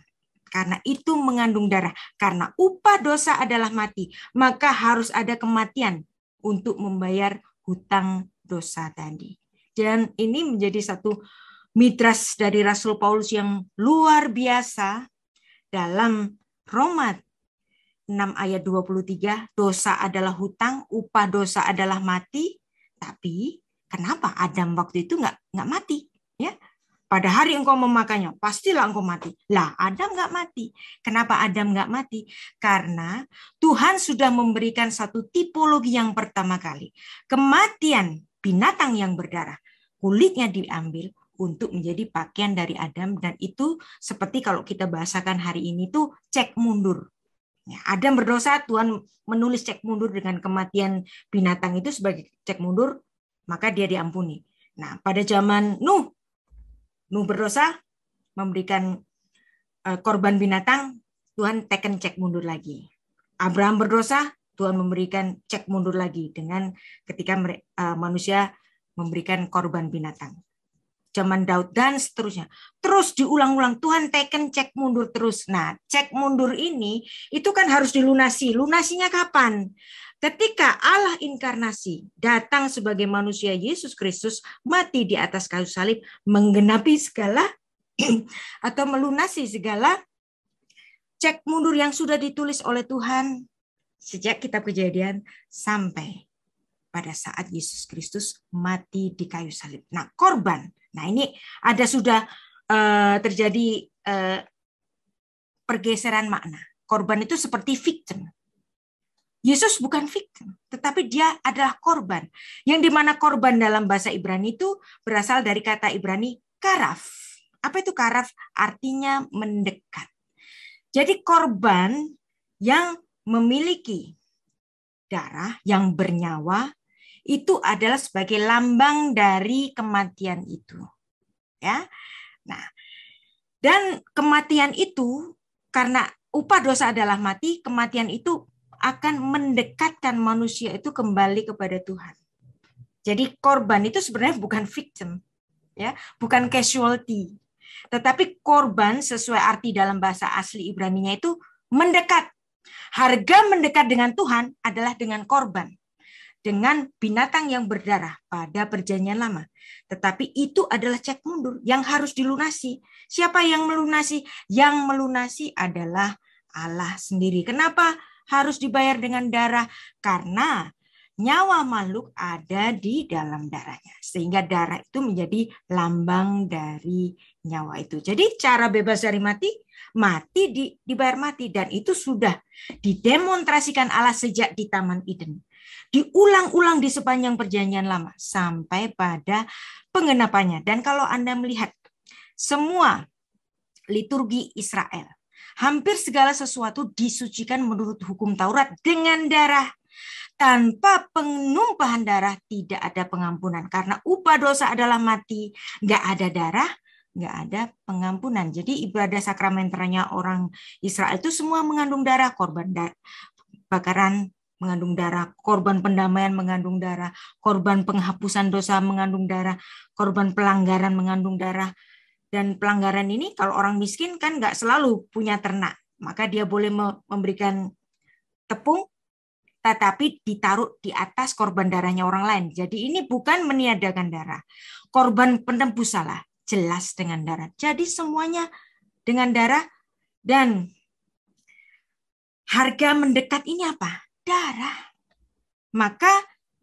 karena itu mengandung darah. Karena upah dosa adalah mati, maka harus ada kematian untuk membayar hutang dosa tadi. Dan ini menjadi satu mitras dari Rasul Paulus yang luar biasa dalam Roma 6 ayat 23, dosa adalah hutang, upah dosa adalah mati. Tapi kenapa Adam waktu itu nggak nggak mati? Ya, pada hari engkau memakannya, pastilah engkau mati. Lah, Adam nggak mati. Kenapa Adam nggak mati? Karena Tuhan sudah memberikan satu tipologi yang pertama kali. Kematian binatang yang berdarah. Kulitnya diambil untuk menjadi pakaian dari Adam. Dan itu seperti kalau kita bahasakan hari ini tuh cek mundur. Ya, Adam berdosa, Tuhan menulis cek mundur dengan kematian binatang itu sebagai cek mundur, maka dia diampuni. Nah, pada zaman Nuh, Nuh berdosa, memberikan eh, korban binatang, Tuhan teken cek mundur lagi. Abraham berdosa, Tuhan memberikan cek mundur lagi dengan ketika eh, manusia memberikan korban binatang zaman Daud dan seterusnya. Terus diulang-ulang Tuhan teken cek mundur terus. Nah, cek mundur ini itu kan harus dilunasi. Lunasinya kapan? Ketika Allah inkarnasi datang sebagai manusia Yesus Kristus mati di atas kayu salib menggenapi segala atau melunasi segala cek mundur yang sudah ditulis oleh Tuhan sejak kitab kejadian sampai pada saat Yesus Kristus mati di kayu salib. Nah, korban Nah ini ada sudah uh, terjadi uh, pergeseran makna. Korban itu seperti victim. Yesus bukan victim, tetapi dia adalah korban. Yang dimana korban dalam bahasa Ibrani itu berasal dari kata Ibrani karaf. Apa itu karaf? Artinya mendekat. Jadi korban yang memiliki darah yang bernyawa itu adalah sebagai lambang dari kematian itu. Ya. Nah, dan kematian itu karena upah dosa adalah mati, kematian itu akan mendekatkan manusia itu kembali kepada Tuhan. Jadi korban itu sebenarnya bukan victim, ya, bukan casualty. Tetapi korban sesuai arti dalam bahasa asli Ibrani-nya itu mendekat. Harga mendekat dengan Tuhan adalah dengan korban dengan binatang yang berdarah pada perjanjian lama. Tetapi itu adalah cek mundur yang harus dilunasi. Siapa yang melunasi? Yang melunasi adalah Allah sendiri. Kenapa harus dibayar dengan darah? Karena nyawa makhluk ada di dalam darahnya. Sehingga darah itu menjadi lambang dari nyawa itu. Jadi cara bebas dari mati mati di, dibayar mati dan itu sudah didemonstrasikan Allah sejak di Taman Eden diulang-ulang di sepanjang perjanjian lama sampai pada pengenapannya. Dan kalau Anda melihat semua liturgi Israel, hampir segala sesuatu disucikan menurut hukum Taurat dengan darah. Tanpa penumpahan darah tidak ada pengampunan karena upah dosa adalah mati. Nggak ada darah, nggak ada pengampunan. Jadi ibadah sakramenternya orang Israel itu semua mengandung darah korban darah bakaran mengandung darah, korban pendamaian mengandung darah, korban penghapusan dosa mengandung darah, korban pelanggaran mengandung darah. Dan pelanggaran ini kalau orang miskin kan nggak selalu punya ternak, maka dia boleh memberikan tepung tetapi ditaruh di atas korban darahnya orang lain. Jadi ini bukan meniadakan darah. Korban penembus salah, jelas dengan darah. Jadi semuanya dengan darah dan harga mendekat ini apa? darah. Maka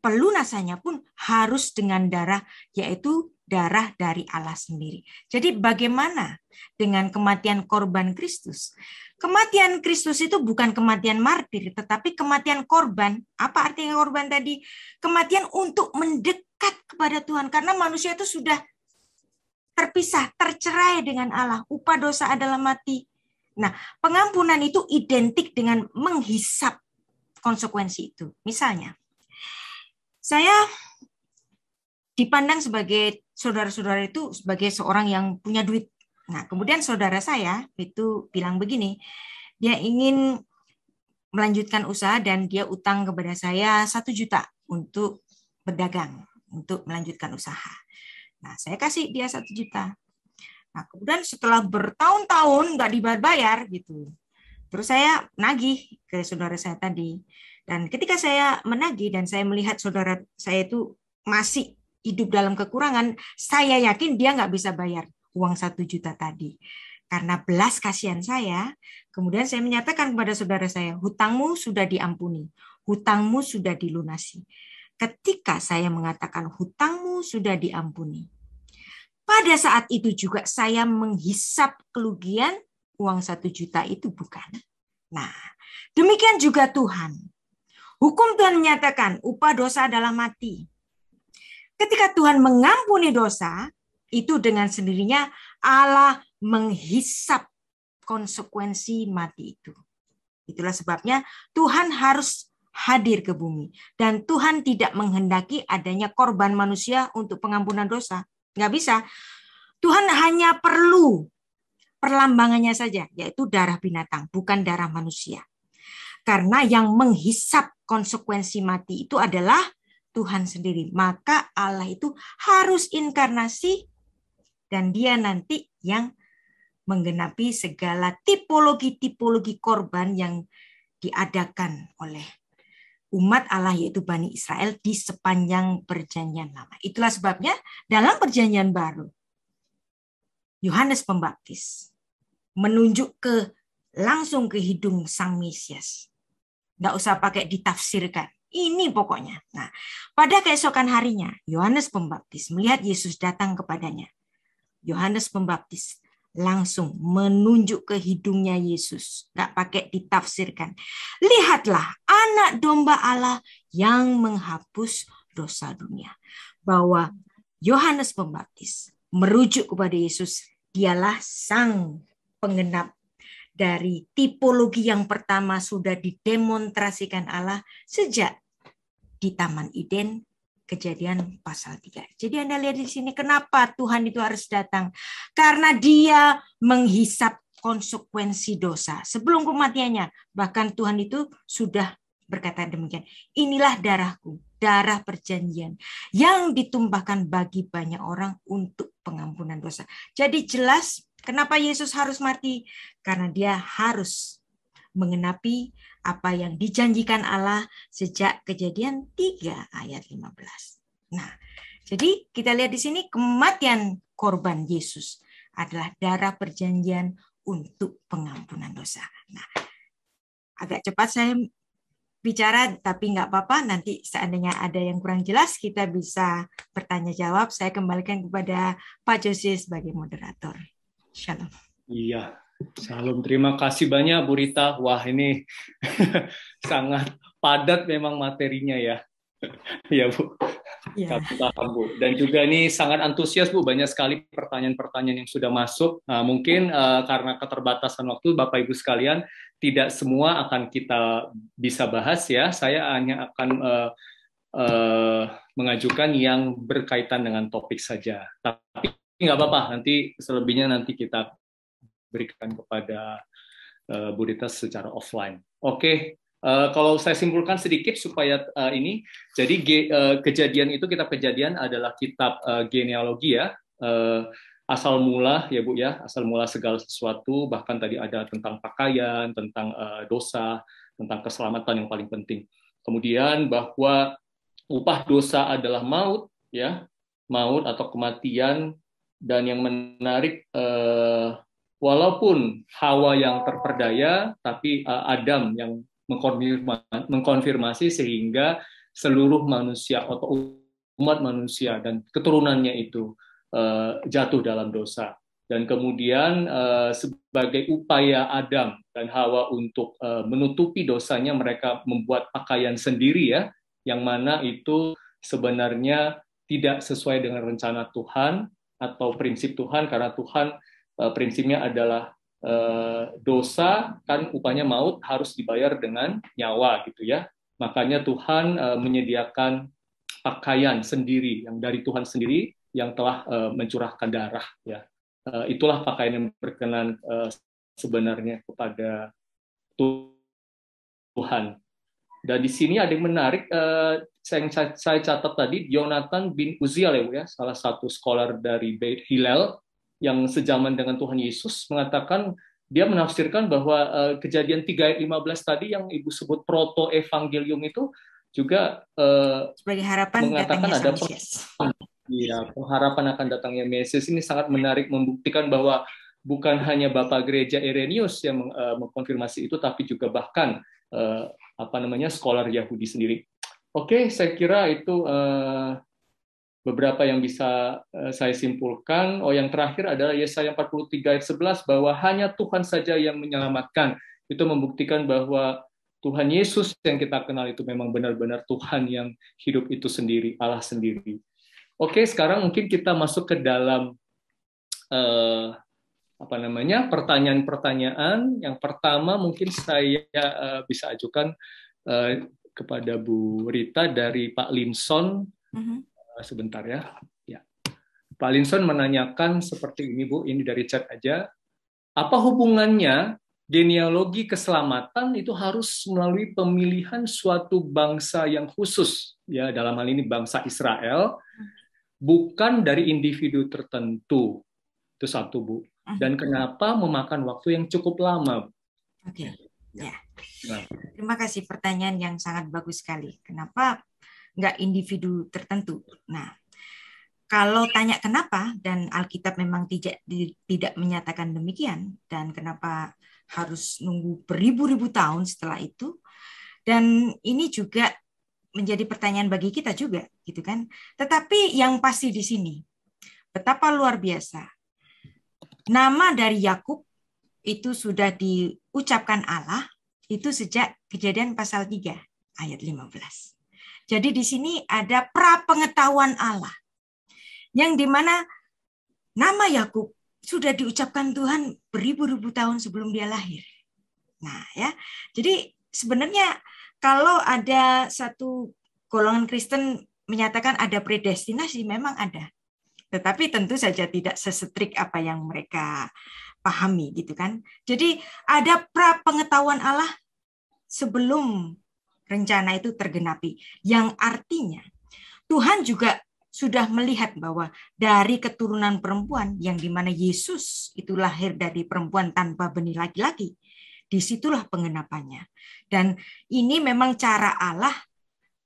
pelunasannya pun harus dengan darah, yaitu darah dari Allah sendiri. Jadi bagaimana dengan kematian korban Kristus? Kematian Kristus itu bukan kematian martir, tetapi kematian korban. Apa artinya korban tadi? Kematian untuk mendekat kepada Tuhan. Karena manusia itu sudah terpisah, tercerai dengan Allah. Upah dosa adalah mati. Nah, pengampunan itu identik dengan menghisap konsekuensi itu. Misalnya, saya dipandang sebagai saudara-saudara itu sebagai seorang yang punya duit. Nah, kemudian saudara saya itu bilang begini, dia ingin melanjutkan usaha dan dia utang kepada saya satu juta untuk berdagang, untuk melanjutkan usaha. Nah, saya kasih dia satu juta. Nah, kemudian setelah bertahun-tahun nggak dibayar bayar gitu, Terus saya nagih ke saudara saya tadi. Dan ketika saya menagih dan saya melihat saudara saya itu masih hidup dalam kekurangan, saya yakin dia nggak bisa bayar uang satu juta tadi. Karena belas kasihan saya, kemudian saya menyatakan kepada saudara saya, hutangmu sudah diampuni, hutangmu sudah dilunasi. Ketika saya mengatakan hutangmu sudah diampuni, pada saat itu juga saya menghisap kerugian uang satu juta itu bukan? Nah, demikian juga Tuhan. Hukum Tuhan menyatakan upah dosa adalah mati. Ketika Tuhan mengampuni dosa, itu dengan sendirinya Allah menghisap konsekuensi mati itu. Itulah sebabnya Tuhan harus hadir ke bumi. Dan Tuhan tidak menghendaki adanya korban manusia untuk pengampunan dosa. Nggak bisa. Tuhan hanya perlu perlambangannya saja, yaitu darah binatang, bukan darah manusia. Karena yang menghisap konsekuensi mati itu adalah Tuhan sendiri. Maka Allah itu harus inkarnasi dan dia nanti yang menggenapi segala tipologi-tipologi korban yang diadakan oleh umat Allah yaitu Bani Israel di sepanjang perjanjian lama. Itulah sebabnya dalam perjanjian baru Yohanes Pembaptis menunjuk ke langsung ke hidung sang Mesias. Tidak usah pakai ditafsirkan. Ini pokoknya. Nah, pada keesokan harinya, Yohanes Pembaptis melihat Yesus datang kepadanya. Yohanes Pembaptis langsung menunjuk ke hidungnya Yesus. Tidak pakai ditafsirkan. Lihatlah anak domba Allah yang menghapus dosa dunia. Bahwa Yohanes Pembaptis merujuk kepada Yesus, dialah sang penggenap dari tipologi yang pertama sudah didemonstrasikan Allah sejak di Taman Eden kejadian pasal 3. Jadi Anda lihat di sini kenapa Tuhan itu harus datang? Karena dia menghisap konsekuensi dosa sebelum kematiannya. Bahkan Tuhan itu sudah berkata demikian, inilah darahku darah perjanjian yang ditumpahkan bagi banyak orang untuk pengampunan dosa. Jadi jelas kenapa Yesus harus mati? Karena dia harus mengenapi apa yang dijanjikan Allah sejak kejadian 3 ayat 15. Nah, jadi kita lihat di sini kematian korban Yesus adalah darah perjanjian untuk pengampunan dosa. Nah, agak cepat saya bicara tapi nggak apa-apa nanti seandainya ada yang kurang jelas kita bisa bertanya jawab saya kembalikan kepada Pak Jose sebagai moderator Shalom iya salam. terima kasih banyak Bu Rita wah ini sangat padat memang materinya ya ya Bu Ya. Bu. Dan juga ini sangat antusias Bu, banyak sekali pertanyaan-pertanyaan yang sudah masuk. Nah, mungkin uh, karena keterbatasan waktu Bapak Ibu sekalian, tidak semua akan kita bisa bahas ya. Saya hanya akan uh, uh, mengajukan yang berkaitan dengan topik saja. Tapi nggak apa-apa, nanti selebihnya nanti kita berikan kepada uh, Bu Rita secara offline. Oke, okay. Uh, kalau saya simpulkan sedikit supaya uh, ini, jadi ge, uh, kejadian itu kita kejadian adalah kitab uh, genealogi ya. Uh, asal mula ya Bu ya, asal mula segala sesuatu bahkan tadi ada tentang pakaian, tentang eh, dosa, tentang keselamatan yang paling penting. Kemudian bahwa upah dosa adalah maut ya, maut atau kematian dan yang menarik eh, walaupun Hawa yang terperdaya tapi eh, Adam yang mengkonfirmasi sehingga seluruh manusia atau umat manusia dan keturunannya itu Eh, jatuh dalam dosa dan kemudian eh, sebagai upaya Adam dan Hawa untuk eh, menutupi dosanya mereka membuat pakaian sendiri ya yang mana itu sebenarnya tidak sesuai dengan rencana Tuhan atau prinsip Tuhan karena Tuhan prinsipnya adalah dosa kan upahnya maut harus dibayar dengan nyawa gitu ya makanya Tuhan menyediakan pakaian sendiri yang dari Tuhan sendiri yang telah uh, mencurahkan darah ya uh, itulah pakaian yang berkenan uh, sebenarnya kepada Tuhan dan di sini ada yang menarik uh, saya, saya catat tadi Yonatan bin Uziel ya, ya salah satu scholar dari Beit Hillel yang sejaman dengan Tuhan Yesus mengatakan dia menafsirkan bahwa uh, kejadian 3 15 tadi yang ibu sebut proto evangelium itu juga uh, sebagai harapan mengatakan ada Iya, pengharapan akan datangnya Mesias ini sangat menarik membuktikan bahwa bukan hanya Bapak Gereja Irenius yang eh, mengkonfirmasi itu, tapi juga bahkan eh, apa namanya skolar Yahudi sendiri. Oke, saya kira itu eh, beberapa yang bisa saya simpulkan. Oh, yang terakhir adalah Yesaya 43 ayat 11 bahwa hanya Tuhan saja yang menyelamatkan. Itu membuktikan bahwa Tuhan Yesus yang kita kenal itu memang benar-benar Tuhan yang hidup itu sendiri, Allah sendiri. Oke, sekarang mungkin kita masuk ke dalam uh, apa namanya pertanyaan-pertanyaan. Yang pertama mungkin saya uh, bisa ajukan uh, kepada Bu Rita dari Pak Linson. Uh Sebentar ya. ya. Pak Linson menanyakan seperti ini Bu, ini dari chat aja. Apa hubungannya genealogi keselamatan itu harus melalui pemilihan suatu bangsa yang khusus ya dalam hal ini bangsa Israel. Uh -huh bukan dari individu tertentu. Itu satu, Bu. Ah. Dan kenapa memakan waktu yang cukup lama? Oke. Okay. Ya. Nah. Terima kasih pertanyaan yang sangat bagus sekali. Kenapa nggak individu tertentu? Nah, kalau tanya kenapa dan Alkitab memang tidak tidak menyatakan demikian dan kenapa harus nunggu beribu-ribu tahun setelah itu dan ini juga menjadi pertanyaan bagi kita juga, gitu kan? Tetapi yang pasti di sini, betapa luar biasa. Nama dari Yakub itu sudah diucapkan Allah itu sejak kejadian pasal 3 ayat 15. Jadi di sini ada pra pengetahuan Allah. Yang dimana nama Yakub sudah diucapkan Tuhan beribu-ribu tahun sebelum dia lahir. Nah, ya. Jadi sebenarnya kalau ada satu golongan Kristen menyatakan ada predestinasi, memang ada. Tetapi tentu saja tidak sesetrik apa yang mereka pahami gitu kan. Jadi ada pra pengetahuan Allah sebelum rencana itu tergenapi. Yang artinya Tuhan juga sudah melihat bahwa dari keturunan perempuan yang dimana Yesus itu lahir dari perempuan tanpa benih laki-laki, Disitulah pengenapannya. Dan ini memang cara Allah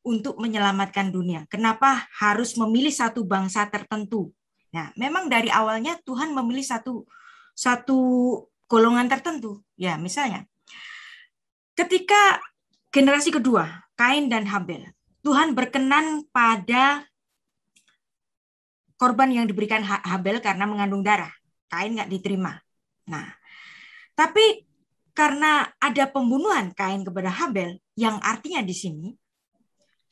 untuk menyelamatkan dunia. Kenapa harus memilih satu bangsa tertentu? Nah, memang dari awalnya Tuhan memilih satu satu golongan tertentu. Ya, misalnya ketika generasi kedua, Kain dan Habel, Tuhan berkenan pada korban yang diberikan Habel karena mengandung darah. Kain nggak diterima. Nah, tapi karena ada pembunuhan Kain kepada Habel yang artinya di sini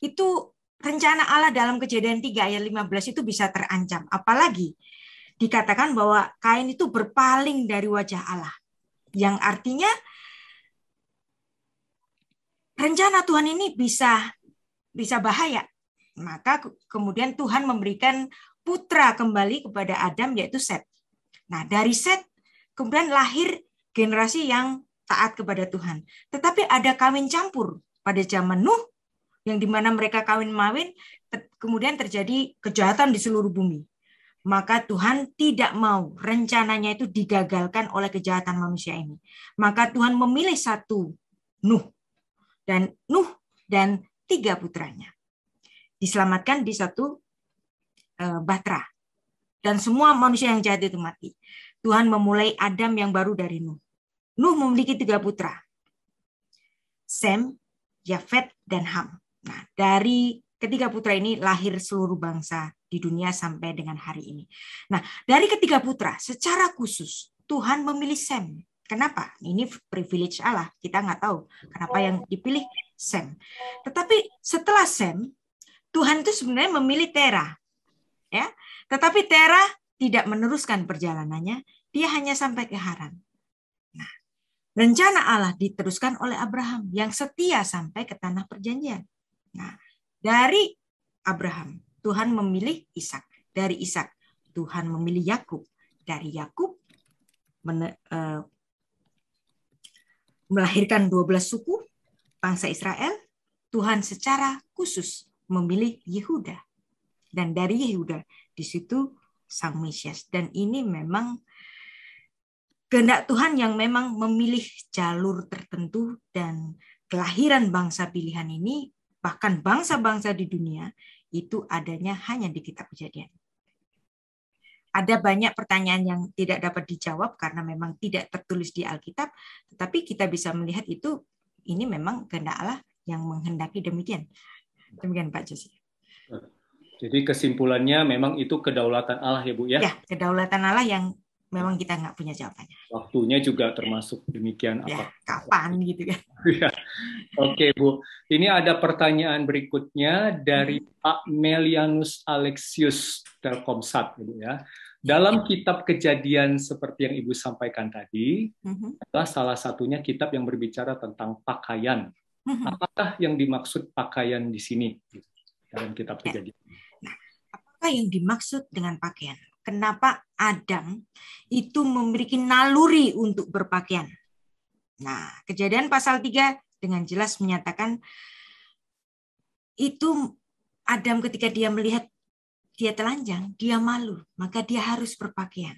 itu rencana Allah dalam kejadian 3 ayat 15 itu bisa terancam apalagi dikatakan bahwa Kain itu berpaling dari wajah Allah yang artinya rencana Tuhan ini bisa bisa bahaya maka kemudian Tuhan memberikan putra kembali kepada Adam yaitu Set. Nah, dari Set kemudian lahir generasi yang taat kepada Tuhan. Tetapi ada kawin campur pada zaman Nuh yang mana mereka kawin-mawin kemudian terjadi kejahatan di seluruh bumi. Maka Tuhan tidak mau rencananya itu digagalkan oleh kejahatan manusia ini. Maka Tuhan memilih satu Nuh dan Nuh dan tiga putranya. Diselamatkan di satu eh, bahtera Dan semua manusia yang jahat itu mati. Tuhan memulai Adam yang baru dari Nuh. Nuh memiliki tiga putra. Sem, Yafet, dan Ham. Nah, dari ketiga putra ini lahir seluruh bangsa di dunia sampai dengan hari ini. Nah, dari ketiga putra secara khusus Tuhan memilih Sem. Kenapa? Ini privilege Allah. Kita nggak tahu kenapa yang dipilih Sem. Tetapi setelah Sem, Tuhan itu sebenarnya memilih Tera. Ya. Tetapi Tera tidak meneruskan perjalanannya, dia hanya sampai ke Haran rencana Allah diteruskan oleh Abraham yang setia sampai ke tanah perjanjian. Nah, dari Abraham Tuhan memilih Ishak. Dari Ishak Tuhan memilih Yakub. Dari Yakub eh, melahirkan dua melahirkan 12 suku bangsa Israel, Tuhan secara khusus memilih Yehuda. Dan dari Yehuda di situ Sang Mesias. Dan ini memang kehendak Tuhan yang memang memilih jalur tertentu dan kelahiran bangsa pilihan ini bahkan bangsa-bangsa di dunia itu adanya hanya di kitab kejadian. Ada banyak pertanyaan yang tidak dapat dijawab karena memang tidak tertulis di Alkitab, tetapi kita bisa melihat itu ini memang kehendak Allah yang menghendaki demikian. Demikian Pak Josi. Jadi kesimpulannya memang itu kedaulatan Allah ya Bu ya? Ya, kedaulatan Allah yang memang kita nggak punya jawabannya. Waktunya juga termasuk demikian ya, apa? kapan gitu kan? ya. Oke Bu, ini ada pertanyaan berikutnya dari hmm. Pak Melianus Alexius Telkomsat, Bu ya. Ya, ya. Dalam kitab kejadian seperti yang Ibu sampaikan tadi, mm-hmm. adalah salah satunya kitab yang berbicara tentang pakaian. Mm-hmm. Apakah yang dimaksud pakaian di sini dalam kitab kejadian? Nah, apakah yang dimaksud dengan pakaian? kenapa Adam itu memiliki naluri untuk berpakaian. Nah, kejadian pasal 3 dengan jelas menyatakan itu Adam ketika dia melihat dia telanjang, dia malu, maka dia harus berpakaian.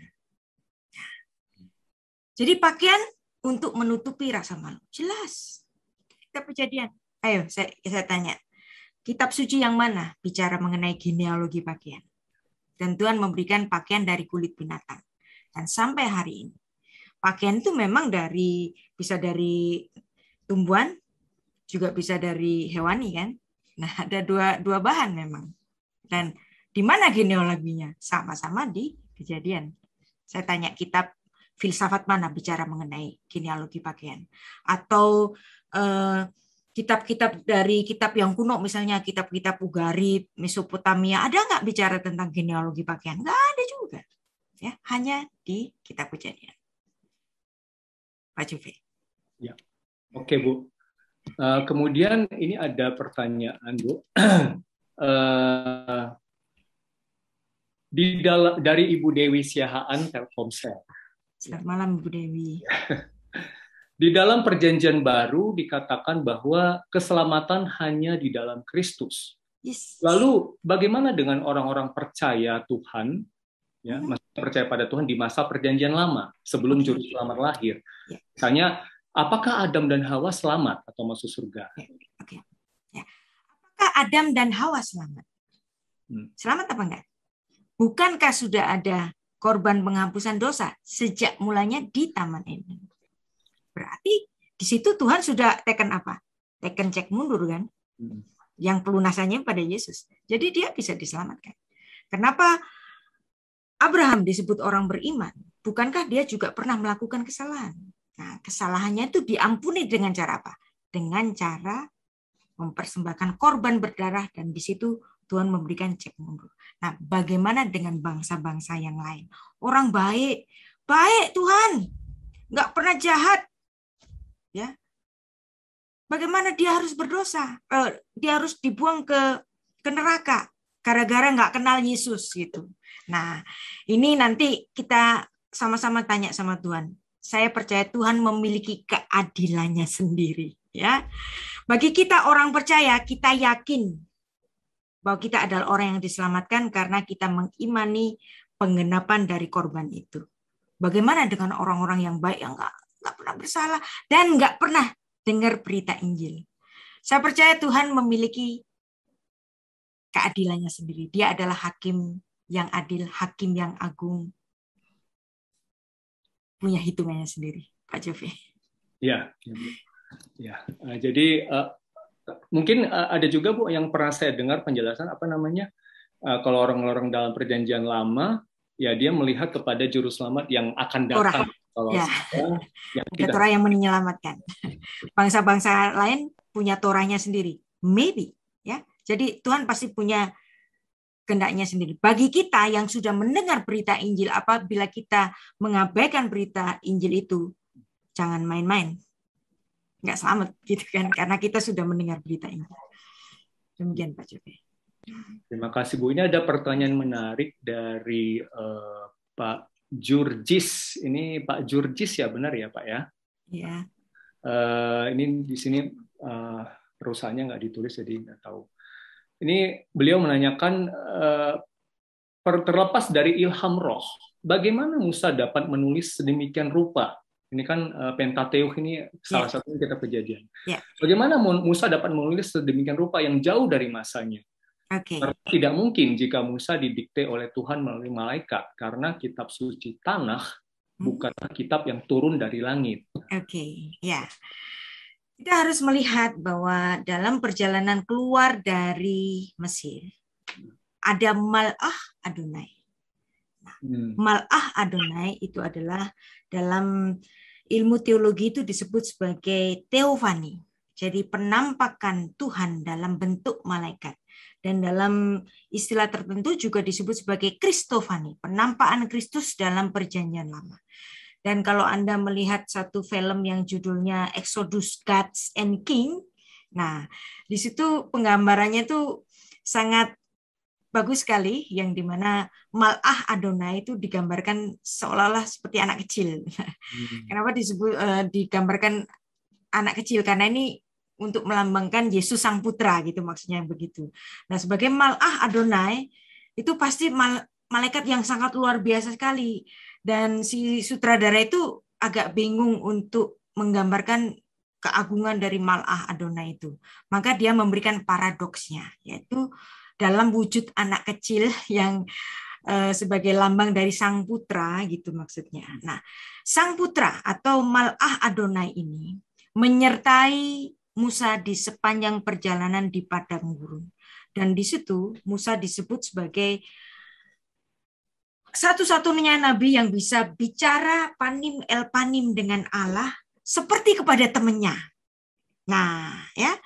jadi pakaian untuk menutupi rasa malu. Jelas. Kita kejadian. Ayo, saya, saya tanya. Kitab suci yang mana bicara mengenai genealogi pakaian? dan Tuhan memberikan pakaian dari kulit binatang. Dan sampai hari ini, pakaian itu memang dari bisa dari tumbuhan, juga bisa dari hewani kan. Nah, ada dua dua bahan memang. Dan di mana genealoginya? Sama-sama di kejadian. Saya tanya kitab filsafat mana bicara mengenai genealogi pakaian atau eh, kitab-kitab dari kitab yang kuno misalnya kitab-kitab Ugari, Mesopotamia ada nggak bicara tentang genealogi pakaian? Nggak ada juga. Ya, hanya di kitab kejadian. Pak Juve. Ya. Oke, Bu. Uh, kemudian ini ada pertanyaan, Bu. uh, di dalam dari Ibu Dewi Siahaan Telkomsel. Selamat malam Ibu Dewi. Di dalam perjanjian baru dikatakan bahwa keselamatan hanya di dalam Kristus. Lalu bagaimana dengan orang-orang percaya Tuhan, ya, mm-hmm. masih percaya pada Tuhan di masa perjanjian lama sebelum juru selamat lahir? Misalnya, apakah Adam dan Hawa selamat atau masuk surga? Oke. Ya. Apakah Adam dan Hawa selamat? Hmm. Selamat apa enggak? Bukankah sudah ada korban penghapusan dosa sejak mulanya di Taman Eden? Berarti di situ Tuhan sudah teken apa? Teken cek mundur kan? Hmm. Yang pelunasannya pada Yesus. Jadi dia bisa diselamatkan. Kenapa Abraham disebut orang beriman? Bukankah dia juga pernah melakukan kesalahan? Nah, kesalahannya itu diampuni dengan cara apa? Dengan cara mempersembahkan korban berdarah dan di situ Tuhan memberikan cek mundur. Nah, bagaimana dengan bangsa-bangsa yang lain? Orang baik, baik Tuhan, nggak pernah jahat, ya bagaimana dia harus berdosa eh, dia harus dibuang ke ke neraka gara-gara nggak kenal Yesus gitu nah ini nanti kita sama-sama tanya sama Tuhan saya percaya Tuhan memiliki keadilannya sendiri ya bagi kita orang percaya kita yakin bahwa kita adalah orang yang diselamatkan karena kita mengimani pengenapan dari korban itu bagaimana dengan orang-orang yang baik yang nggak nggak pernah bersalah, dan nggak pernah dengar berita Injil. Saya percaya Tuhan memiliki keadilannya sendiri. Dia adalah hakim yang adil, hakim yang agung. Punya hitungannya sendiri, Pak Jovi. Ya, ya. ya eh, jadi uh, mungkin uh, ada juga Bu yang pernah saya dengar penjelasan apa namanya uh, kalau orang-orang dalam perjanjian lama ya dia melihat kepada Juruselamat yang akan datang. Kalau ya. Saya, ya kita. Torah yang menyelamatkan. Bangsa-bangsa lain punya Torahnya sendiri. Maybe ya. Jadi Tuhan pasti punya kendaknya sendiri. Bagi kita yang sudah mendengar berita Injil, apabila kita mengabaikan berita Injil itu, jangan main-main. Nggak selamat gitu kan, karena kita sudah mendengar berita Injil. Demikian Pak Jokowi. Terima kasih Bu. Ini ada pertanyaan menarik dari uh, Pak Jurjis, Ini Pak Jurjis ya benar ya Pak ya? Iya. Yeah. Uh, ini di sini uh, perusahaannya nggak ditulis jadi nggak tahu. Ini beliau menanyakan uh, terlepas dari ilham roh, bagaimana Musa dapat menulis sedemikian rupa? Ini kan uh, Pentateuch ini salah yeah. satu kita kejadian. Yeah. Bagaimana Musa dapat menulis sedemikian rupa yang jauh dari masanya? Okay. Karena tidak mungkin jika Musa didikte oleh Tuhan melalui malaikat, karena kitab suci tanah hmm. bukanlah kitab yang turun dari langit. Oke, okay. ya. Kita harus melihat bahwa dalam perjalanan keluar dari Mesir ada mal'ah Adonai. Nah, hmm. Mal'ah Adonai itu adalah dalam ilmu teologi itu disebut sebagai teofani. Jadi penampakan Tuhan dalam bentuk malaikat dan dalam istilah tertentu juga disebut sebagai Kristofani, penampakan Kristus dalam perjanjian lama. Dan kalau Anda melihat satu film yang judulnya Exodus Gods and King, nah di situ penggambarannya itu sangat bagus sekali yang dimana malah Adonai itu digambarkan seolah-olah seperti anak kecil. Hmm. Kenapa disebut uh, digambarkan anak kecil? Karena ini untuk melambangkan Yesus sang putra gitu maksudnya begitu. Nah, sebagai malah Adonai itu pasti mal, malaikat yang sangat luar biasa sekali dan si sutradara itu agak bingung untuk menggambarkan keagungan dari malah Adonai itu. Maka dia memberikan paradoksnya yaitu dalam wujud anak kecil yang eh, sebagai lambang dari sang putra gitu maksudnya. Nah, sang putra atau malah Adonai ini menyertai Musa di sepanjang perjalanan di padang gurun. Dan di situ Musa disebut sebagai satu-satunya nabi yang bisa bicara panim el panim dengan Allah seperti kepada temannya. Nah, ya.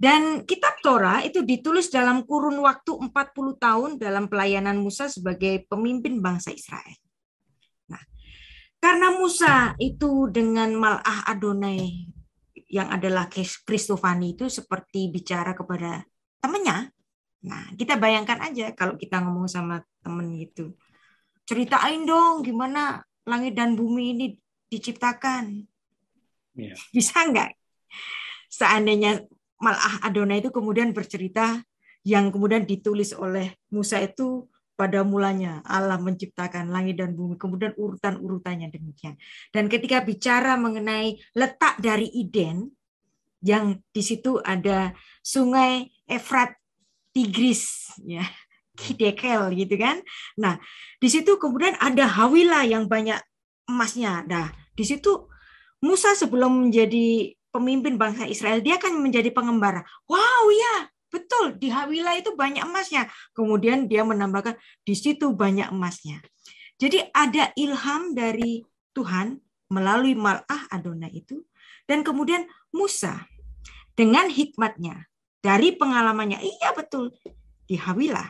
Dan kitab Torah itu ditulis dalam kurun waktu 40 tahun dalam pelayanan Musa sebagai pemimpin bangsa Israel. Nah, karena Musa itu dengan malah Adonai yang adalah Kristofani itu seperti bicara kepada temennya. Nah, kita bayangkan aja kalau kita ngomong sama temen gitu. Ceritain dong gimana langit dan bumi ini diciptakan. Yeah. Bisa nggak? Seandainya Malah Adonai itu kemudian bercerita yang kemudian ditulis oleh Musa itu pada mulanya Allah menciptakan langit dan bumi, kemudian urutan-urutannya demikian. Dan ketika bicara mengenai letak dari Eden yang di situ ada sungai Efrat Tigris, ya, Kidekel gitu kan. Nah, di situ kemudian ada Hawila yang banyak emasnya. Nah, di situ Musa sebelum menjadi pemimpin bangsa Israel, dia akan menjadi pengembara. Wow ya, betul di Hawila itu banyak emasnya. Kemudian dia menambahkan di situ banyak emasnya. Jadi ada ilham dari Tuhan melalui Mal'ah Adonai itu dan kemudian Musa dengan hikmatnya dari pengalamannya iya betul di Hawila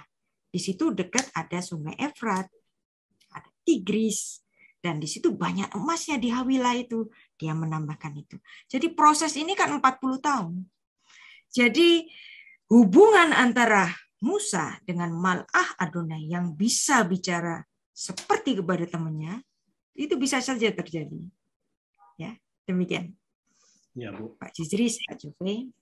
di situ dekat ada sungai Efrat ada Tigris dan di situ banyak emasnya di Hawila itu dia menambahkan itu jadi proses ini kan 40 tahun jadi hubungan antara Musa dengan Mal'ah Adonai yang bisa bicara seperti kepada temannya, itu bisa saja terjadi. Ya, demikian. Ya, Bu. Pak Jizris, Pak Juve.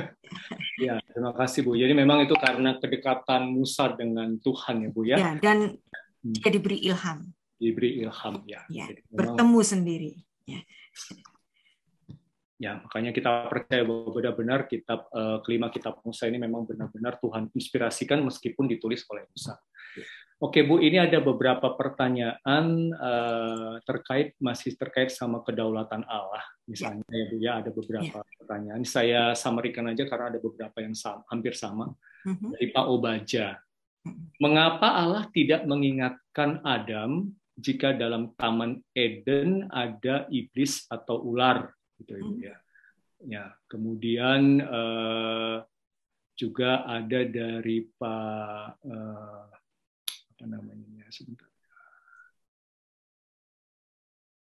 ya, terima kasih, Bu. Jadi memang itu karena kedekatan Musa dengan Tuhan ya, Bu ya. ya dan hmm. dia diberi ilham. Diberi ilham ya. ya Jadi, memang... bertemu sendiri. Ya. Ya, makanya kita percaya bahwa benar-benar kitab uh, kelima kitab Musa ini memang benar-benar Tuhan inspirasikan meskipun ditulis oleh Musa. Oke Bu, ini ada beberapa pertanyaan uh, terkait masih terkait sama kedaulatan Allah, misalnya ya Bu ya ada beberapa ya. pertanyaan. Saya samarkan aja karena ada beberapa yang sama, hampir sama uh-huh. dari Pak Obaja. Mm-hmm. Mengapa Allah tidak mengingatkan Adam jika dalam Taman Eden ada iblis atau ular gitu ibu hmm. ya. Ya, kemudian uh, juga ada dari Pak uh, apa namanya sebentar.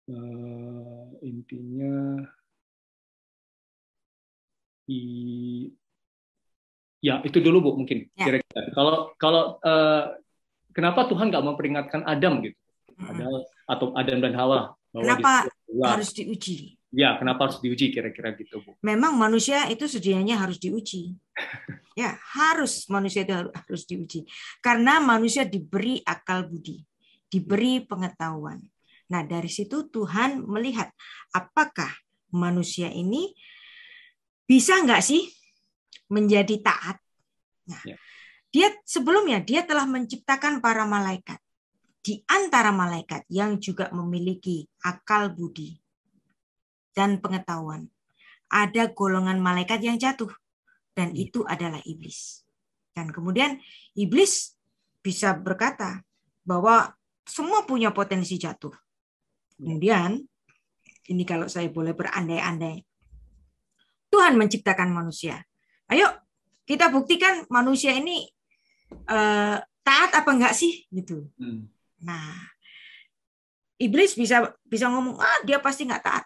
Uh, intinya i ya itu dulu bu mungkin ya. kira-kira kalau kalau uh, kenapa Tuhan nggak memperingatkan Adam gitu hmm. Adal, atau Adam dan Hawa bahwa kenapa harus diuji Ya, kenapa harus diuji kira-kira gitu, Bu? Memang manusia itu sedianya harus diuji. Ya, harus manusia itu harus diuji. Karena manusia diberi akal budi, diberi hmm. pengetahuan. Nah, dari situ Tuhan melihat apakah manusia ini bisa nggak sih menjadi taat. Nah, ya. Dia sebelumnya dia telah menciptakan para malaikat. Di antara malaikat yang juga memiliki akal budi, dan pengetahuan. Ada golongan malaikat yang jatuh dan iya. itu adalah iblis. Dan kemudian iblis bisa berkata bahwa semua punya potensi jatuh. Iya. Kemudian ini kalau saya boleh berandai-andai. Tuhan menciptakan manusia. Ayo kita buktikan manusia ini eh, taat apa enggak sih gitu. Hmm. Nah, iblis bisa bisa ngomong ah dia pasti enggak taat.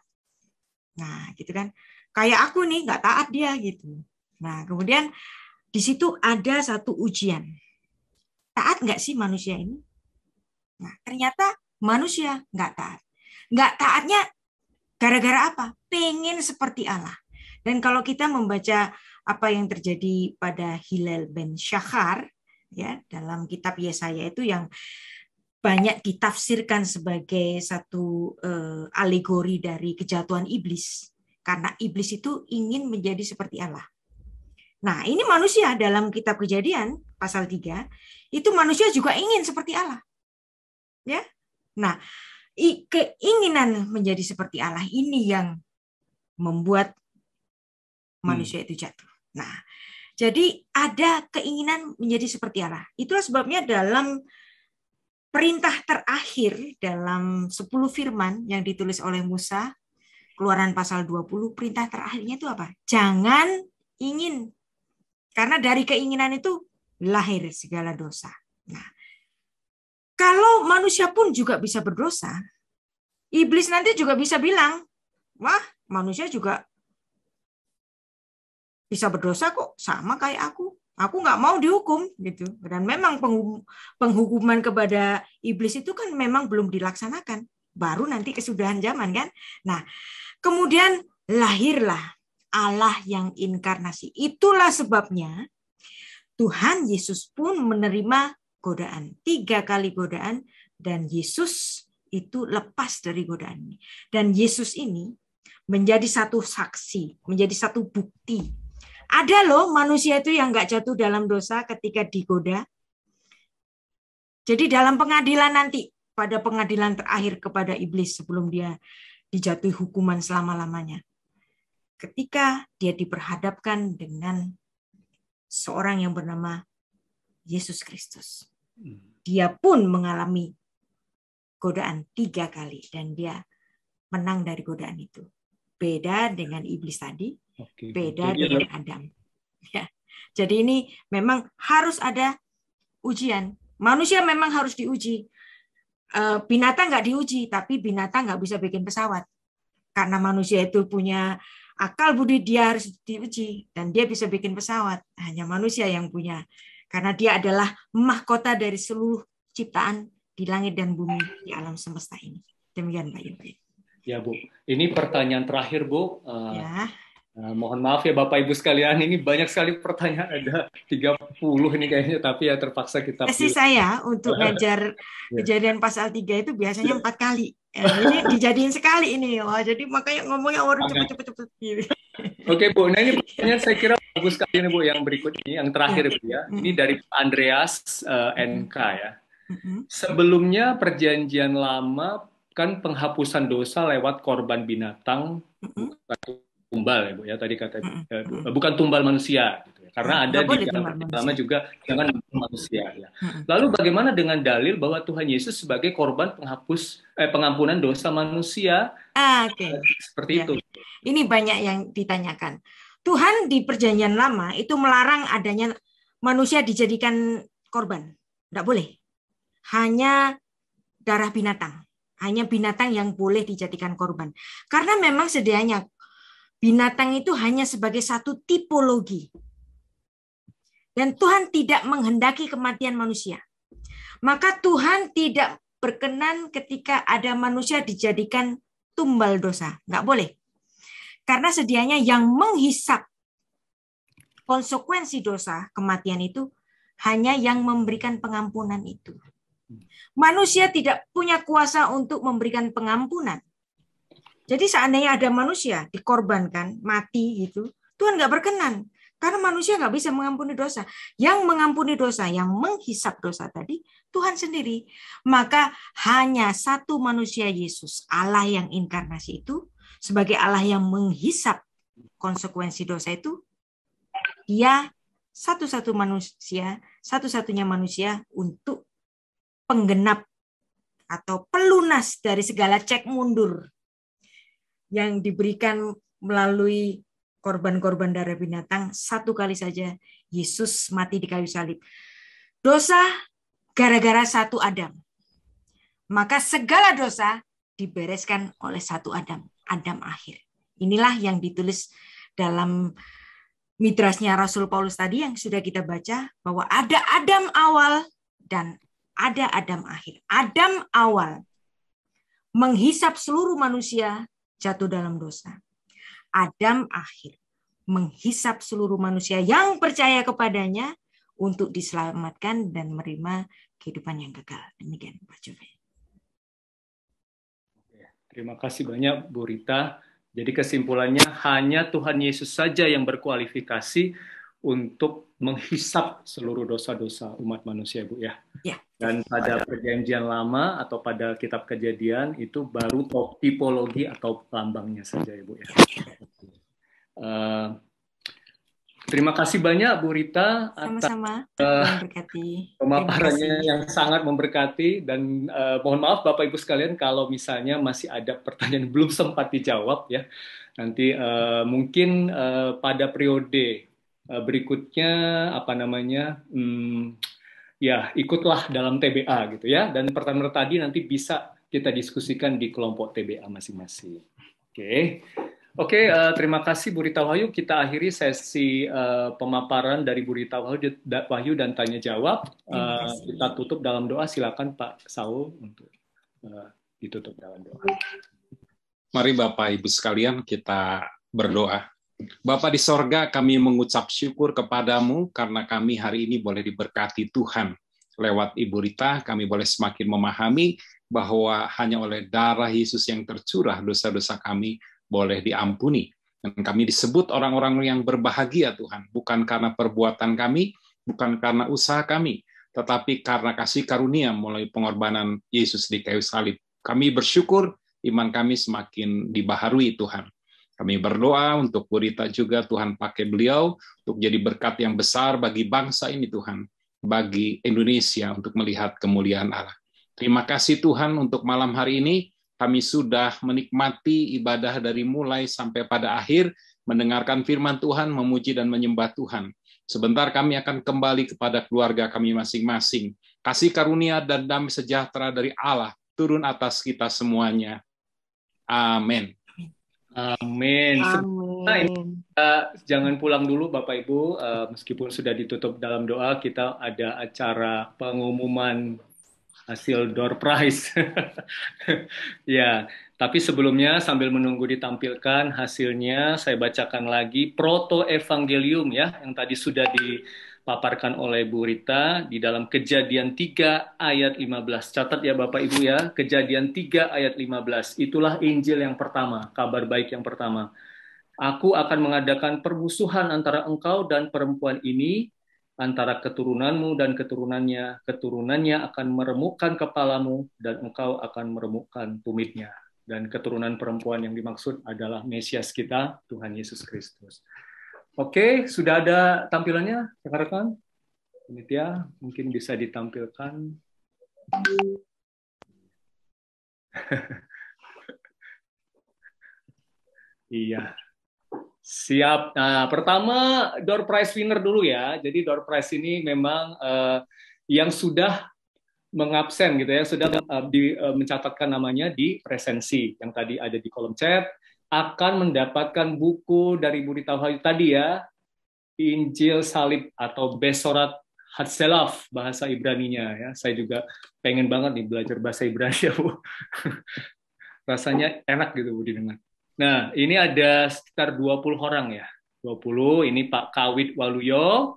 Nah, gitu kan. Kayak aku nih nggak taat dia gitu. Nah, kemudian di situ ada satu ujian. Taat nggak sih manusia ini? Nah, ternyata manusia nggak taat. Nggak taatnya gara-gara apa? Pengen seperti Allah. Dan kalau kita membaca apa yang terjadi pada Hilal bin Syahar ya dalam kitab Yesaya itu yang banyak ditafsirkan sebagai satu uh, alegori dari kejatuhan iblis karena iblis itu ingin menjadi seperti Allah. Nah, ini manusia dalam kitab Kejadian pasal 3 itu manusia juga ingin seperti Allah. Ya. Nah, keinginan menjadi seperti Allah ini yang membuat hmm. manusia hmm. itu jatuh. Nah, jadi ada keinginan menjadi seperti Allah. Itulah sebabnya dalam perintah terakhir dalam 10 firman yang ditulis oleh Musa, Keluaran pasal 20, perintah terakhirnya itu apa? Jangan ingin. Karena dari keinginan itu lahir segala dosa. Nah, kalau manusia pun juga bisa berdosa, iblis nanti juga bisa bilang, "Wah, manusia juga bisa berdosa kok, sama kayak aku." aku nggak mau dihukum gitu dan memang penghukuman kepada iblis itu kan memang belum dilaksanakan baru nanti kesudahan zaman kan nah kemudian lahirlah Allah yang inkarnasi itulah sebabnya Tuhan Yesus pun menerima godaan tiga kali godaan dan Yesus itu lepas dari godaan ini dan Yesus ini menjadi satu saksi menjadi satu bukti ada loh manusia itu yang nggak jatuh dalam dosa ketika digoda. Jadi dalam pengadilan nanti, pada pengadilan terakhir kepada iblis sebelum dia dijatuhi hukuman selama-lamanya. Ketika dia diperhadapkan dengan seorang yang bernama Yesus Kristus. Dia pun mengalami godaan tiga kali dan dia menang dari godaan itu beda dengan iblis tadi, okay. beda jadi dengan Adam. Ya. Jadi ini memang harus ada ujian. Manusia memang harus diuji. E, binatang nggak diuji, tapi binatang nggak bisa bikin pesawat. Karena manusia itu punya akal budi, dia harus diuji. Dan dia bisa bikin pesawat. Hanya manusia yang punya. Karena dia adalah mahkota dari seluruh ciptaan di langit dan bumi, di alam semesta ini. Demikian Pak Ibu. Ya Bu, ini pertanyaan terakhir Bu. Uh, ya. Uh, mohon maaf ya Bapak Ibu sekalian, ini banyak sekali pertanyaan ada 30 ini kayaknya tapi ya terpaksa kita Kasih saya untuk ngajar ya. kejadian pasal 3 itu biasanya empat kali. Eh, ini dijadiin sekali ini. Wah, jadi makanya ngomongnya orang cepet-cepet gitu. Oke, Bu. Nah, ini pertanyaan saya kira bagus sekali nih, Bu, yang berikut ini, yang terakhir, ya. Bu, ya. Ini dari Andreas uh, NK, ya. Sebelumnya perjanjian lama kan penghapusan dosa lewat korban binatang bukan tumbal ya bu ya tadi kata eh, eh, bukan tumbal manusia gitu ya. karena ada di dalam lama juga jangan manusia ya. lalu bagaimana dengan dalil bahwa Tuhan Yesus sebagai korban penghapus eh, pengampunan dosa manusia ah, okay. Eh, seperti ya. itu ini banyak yang ditanyakan Tuhan di perjanjian lama itu melarang adanya manusia dijadikan korban tidak boleh hanya darah binatang hanya binatang yang boleh dijadikan korban. Karena memang sedianya binatang itu hanya sebagai satu tipologi. Dan Tuhan tidak menghendaki kematian manusia. Maka Tuhan tidak berkenan ketika ada manusia dijadikan tumbal dosa. Nggak boleh. Karena sedianya yang menghisap konsekuensi dosa kematian itu hanya yang memberikan pengampunan itu. Manusia tidak punya kuasa untuk memberikan pengampunan. Jadi seandainya ada manusia dikorbankan, mati gitu, Tuhan nggak berkenan. Karena manusia nggak bisa mengampuni dosa. Yang mengampuni dosa, yang menghisap dosa tadi, Tuhan sendiri. Maka hanya satu manusia Yesus, Allah yang inkarnasi itu, sebagai Allah yang menghisap konsekuensi dosa itu, dia satu-satu manusia, satu-satunya manusia untuk penggenap atau pelunas dari segala cek mundur yang diberikan melalui korban-korban darah binatang satu kali saja Yesus mati di kayu salib. Dosa gara-gara satu Adam. Maka segala dosa dibereskan oleh satu Adam, Adam akhir. Inilah yang ditulis dalam midrasnya Rasul Paulus tadi yang sudah kita baca bahwa ada Adam awal dan ada Adam akhir. Adam awal menghisap seluruh manusia jatuh dalam dosa. Adam akhir menghisap seluruh manusia yang percaya kepadanya untuk diselamatkan dan menerima kehidupan yang kekal. Demikian Pak Juve. Ya, terima kasih banyak Bu Rita. Jadi kesimpulannya hanya Tuhan Yesus saja yang berkualifikasi untuk menghisap seluruh dosa-dosa umat manusia, Bu ya. ya. Dan pada perjanjian lama atau pada kitab kejadian itu baru tipologi atau lambangnya saja, Ibu ya. Uh, terima kasih banyak Bu Rita atas Sama-sama. uh, pemaparannya yang sangat memberkati dan uh, mohon maaf Bapak Ibu sekalian kalau misalnya masih ada pertanyaan belum sempat dijawab ya. Nanti uh, mungkin uh, pada periode Eh, berikutnya apa namanya hmm, ya ikutlah dalam TBA gitu ya dan pertama tadi nanti bisa kita diskusikan di kelompok TBA masing-masing. Oke. Okay. Oke, okay, uh, eh, terima kasih Bu Rita Wahyu. Kita akhiri sesi uh, pemaparan dari Bu Rita Wahyu, dan tanya jawab. Uh, kita tutup dalam doa. Silakan Pak Saul untuk uh, ditutup dalam doa. Mari Bapak Ibu sekalian kita berdoa. Bapa di sorga, kami mengucap syukur kepadamu karena kami hari ini boleh diberkati Tuhan. Lewat Ibu Rita, kami boleh semakin memahami bahwa hanya oleh darah Yesus yang tercurah dosa-dosa kami boleh diampuni. Dan kami disebut orang-orang yang berbahagia Tuhan, bukan karena perbuatan kami, bukan karena usaha kami, tetapi karena kasih karunia melalui pengorbanan Yesus di kayu salib. Kami bersyukur iman kami semakin dibaharui Tuhan. Kami berdoa untuk Purita juga Tuhan pakai beliau untuk jadi berkat yang besar bagi bangsa ini Tuhan, bagi Indonesia untuk melihat kemuliaan Allah. Terima kasih Tuhan untuk malam hari ini kami sudah menikmati ibadah dari mulai sampai pada akhir mendengarkan firman Tuhan, memuji dan menyembah Tuhan. Sebentar kami akan kembali kepada keluarga kami masing-masing. Kasih karunia dan damai sejahtera dari Allah turun atas kita semuanya. Amin. Amin. Nah, Amin. Uh, jangan pulang dulu Bapak Ibu, uh, meskipun sudah ditutup dalam doa, kita ada acara pengumuman hasil door prize. ya, tapi sebelumnya sambil menunggu ditampilkan hasilnya, saya bacakan lagi proto evangelium ya yang tadi sudah di Paparkan oleh Bu Rita di dalam Kejadian 3 ayat 15. Catat ya Bapak Ibu ya, Kejadian 3 ayat 15. Itulah Injil yang pertama, kabar baik yang pertama. Aku akan mengadakan permusuhan antara engkau dan perempuan ini, antara keturunanmu dan keturunannya. Keturunannya akan meremukkan kepalamu dan engkau akan meremukkan tumitnya. Dan keturunan perempuan yang dimaksud adalah Mesias kita, Tuhan Yesus Kristus. Oke, sudah ada tampilannya, rekan-rekan? dia, mungkin bisa ditampilkan. iya, Siap. Nah, pertama door prize winner dulu ya. Jadi door prize ini memang uh, yang sudah mengabsen gitu ya, sudah uh, di, uh, mencatatkan namanya di presensi yang tadi ada di kolom chat akan mendapatkan buku dari Budi Tauhid tadi ya, Injil Salib atau Besorat Hatselaf bahasa Ibraninya ya. Saya juga pengen banget nih belajar bahasa Ibrani ya, Bu. Rasanya enak gitu Bu didengar. Nah, ini ada sekitar 20 orang ya. 20, ini Pak Kawit Waluyo,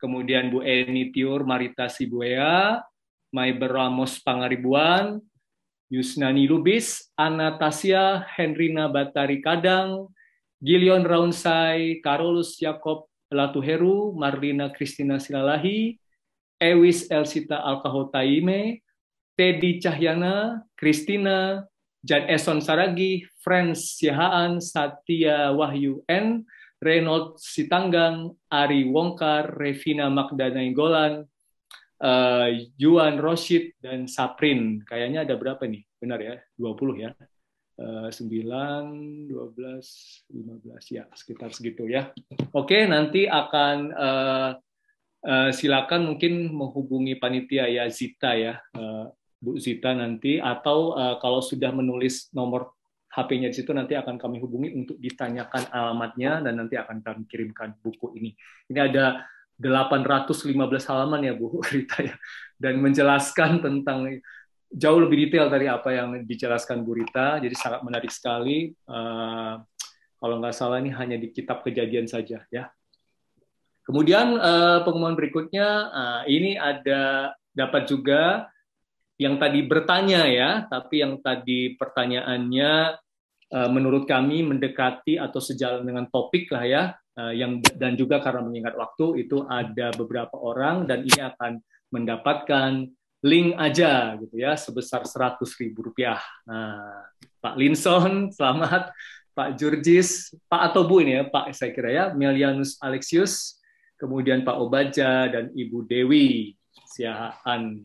kemudian Bu Eni Tiur Marita Sibuea, Maiber Ramos Pangaribuan, Yusnani Lubis, Anastasia Henrina Batari Kadang, Gilion Raunsai, Carolus Yakob Latuheru, Marlina Kristina Silalahi, Ewis Elsita Alkahotaime, Teddy Cahyana, Kristina, Jan Eson Saragi, Franz Sihaan, Satya Wahyu N, Reynold Sitanggang, Ari Wongkar, Revina Magdana Inggolan, uh, Yuan Roshid dan Saprin kayaknya ada berapa nih benar ya 20 ya uh, 9 12 15 ya sekitar segitu ya oke nanti akan uh, uh, silakan mungkin menghubungi panitia ya Zita ya uh, Bu Zita nanti atau uh, kalau sudah menulis nomor HP-nya di situ nanti akan kami hubungi untuk ditanyakan alamatnya dan nanti akan kami kirimkan buku ini. Ini ada 815 halaman ya Bu Rita ya dan menjelaskan tentang jauh lebih detail dari apa yang dijelaskan Bu Rita jadi sangat menarik sekali uh, kalau nggak salah ini hanya di kitab kejadian saja ya kemudian uh, pengumuman berikutnya uh, ini ada dapat juga yang tadi bertanya ya tapi yang tadi pertanyaannya uh, menurut kami mendekati atau sejalan dengan topik lah ya Eh, yang dan juga karena mengingat waktu itu ada beberapa orang dan ini akan mendapatkan link aja gitu ya sebesar seratus ribu rupiah. Nah, Pak Linson, selamat. Pak Jurgis, Pak atau Bu ini ya, Pak saya kira ya, Melianus Alexius, kemudian Pak Obaja dan Ibu Dewi Siahaan.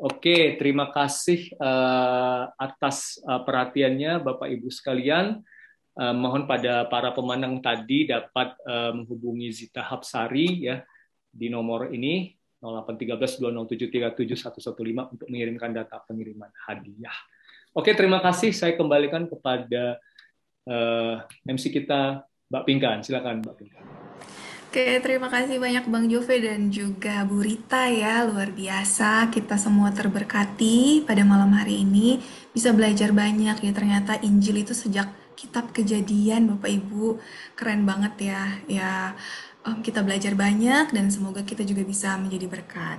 Oke, terima kasih uh, atas uh, perhatiannya Bapak Ibu sekalian. Uh, mohon pada para pemenang tadi dapat uh, menghubungi Zita Hapsari ya di nomor ini 081320737115 untuk mengirimkan data pengiriman hadiah. Oke, terima kasih. Saya kembalikan kepada uh, eh, MC kita, Mbak Pingkan. Silakan, Mbak Pingkan. Oke, terima kasih banyak Bang Jove dan juga Bu Rita ya. Luar biasa, kita semua terberkati pada malam hari ini. Bisa belajar banyak ya, ternyata Injil itu sejak kitab kejadian Bapak Ibu. Keren banget ya. Ya um, kita belajar banyak dan semoga kita juga bisa menjadi berkat.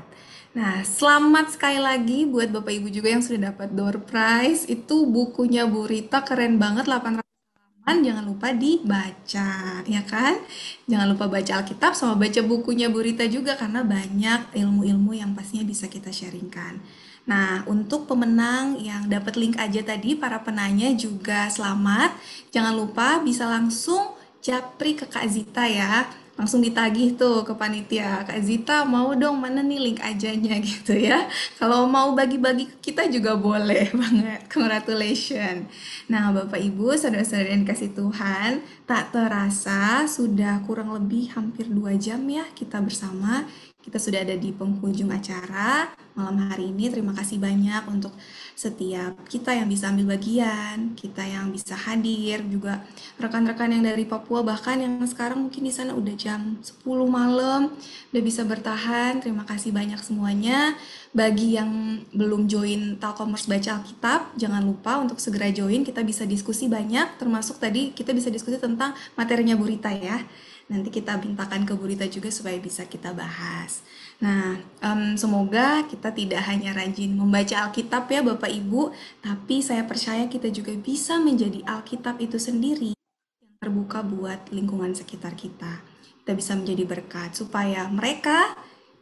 Nah, selamat sekali lagi buat Bapak Ibu juga yang sudah dapat door prize. Itu bukunya Bu Rita keren banget 800 halaman. Jangan lupa dibaca, ya kan? Jangan lupa baca Alkitab sama baca bukunya Bu Rita juga karena banyak ilmu-ilmu yang pastinya bisa kita sharingkan. Nah, untuk pemenang yang dapat link aja tadi, para penanya juga selamat. Jangan lupa bisa langsung japri ke Kak Zita ya. Langsung ditagih tuh ke panitia. Kak Zita mau dong mana nih link ajanya gitu ya. Kalau mau bagi-bagi kita juga boleh banget. Congratulations. Nah, Bapak Ibu, saudara saudara yang kasih Tuhan, tak terasa sudah kurang lebih hampir dua jam ya kita bersama kita sudah ada di penghujung acara malam hari ini. Terima kasih banyak untuk setiap kita yang bisa ambil bagian, kita yang bisa hadir, juga rekan-rekan yang dari Papua bahkan yang sekarang mungkin di sana udah jam 10 malam, udah bisa bertahan. Terima kasih banyak semuanya. Bagi yang belum join Telkomers Baca Alkitab, jangan lupa untuk segera join. Kita bisa diskusi banyak, termasuk tadi kita bisa diskusi tentang materinya Burita ya. Nanti kita mintakan ke Burita juga supaya bisa kita bahas. Nah, um, semoga kita tidak hanya rajin membaca Alkitab ya Bapak Ibu, tapi saya percaya kita juga bisa menjadi Alkitab itu sendiri yang terbuka buat lingkungan sekitar kita. Kita bisa menjadi berkat supaya mereka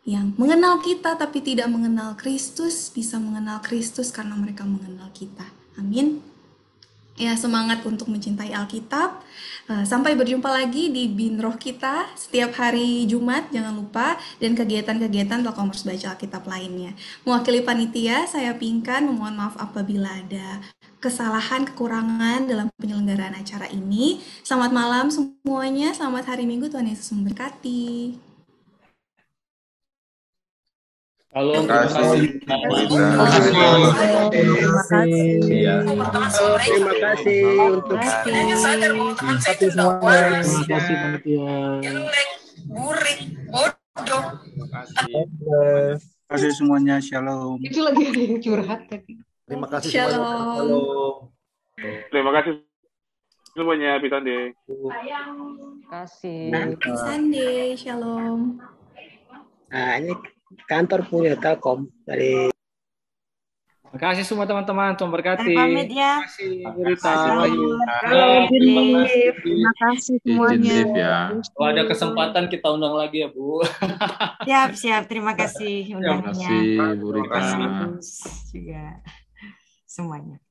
yang mengenal kita tapi tidak mengenal Kristus bisa mengenal Kristus karena mereka mengenal kita. Amin ya semangat untuk mencintai Alkitab. Eh, sampai berjumpa lagi di Binroh kita setiap hari Jumat, jangan lupa, dan kegiatan-kegiatan Telkomers Baca Alkitab lainnya. Mewakili panitia, saya Pingkan memohon maaf apabila ada kesalahan, kekurangan dalam penyelenggaraan acara ini. Selamat malam semuanya, selamat hari Minggu, Tuhan Yesus memberkati. Halo, terima kasih. Terima kasih. Terima kasih. Terima kasih untuk satu semuanya. Terima kasih panitia. Terima kasih semuanya. Shalom. Itu lagi yang curhat tadi. Terima kasih Shalom. Semuanya. Terima kasih semuanya. Bisande. Sayang. Kasih. Bisande. Shalom. Nah, ini kantor punya Telkom dari Terima kasih semua teman-teman, Tuhan berkati. Pamit ya. Terima kasih Terima kasih semuanya. Kalau ya. oh, ada kesempatan kita undang lagi ya, Bu. Siap, siap. Terima kasih undangnya. Terima kasih Bu Rita. Terima kasih Terima Terima kasih. kasih. Bu. juga semuanya.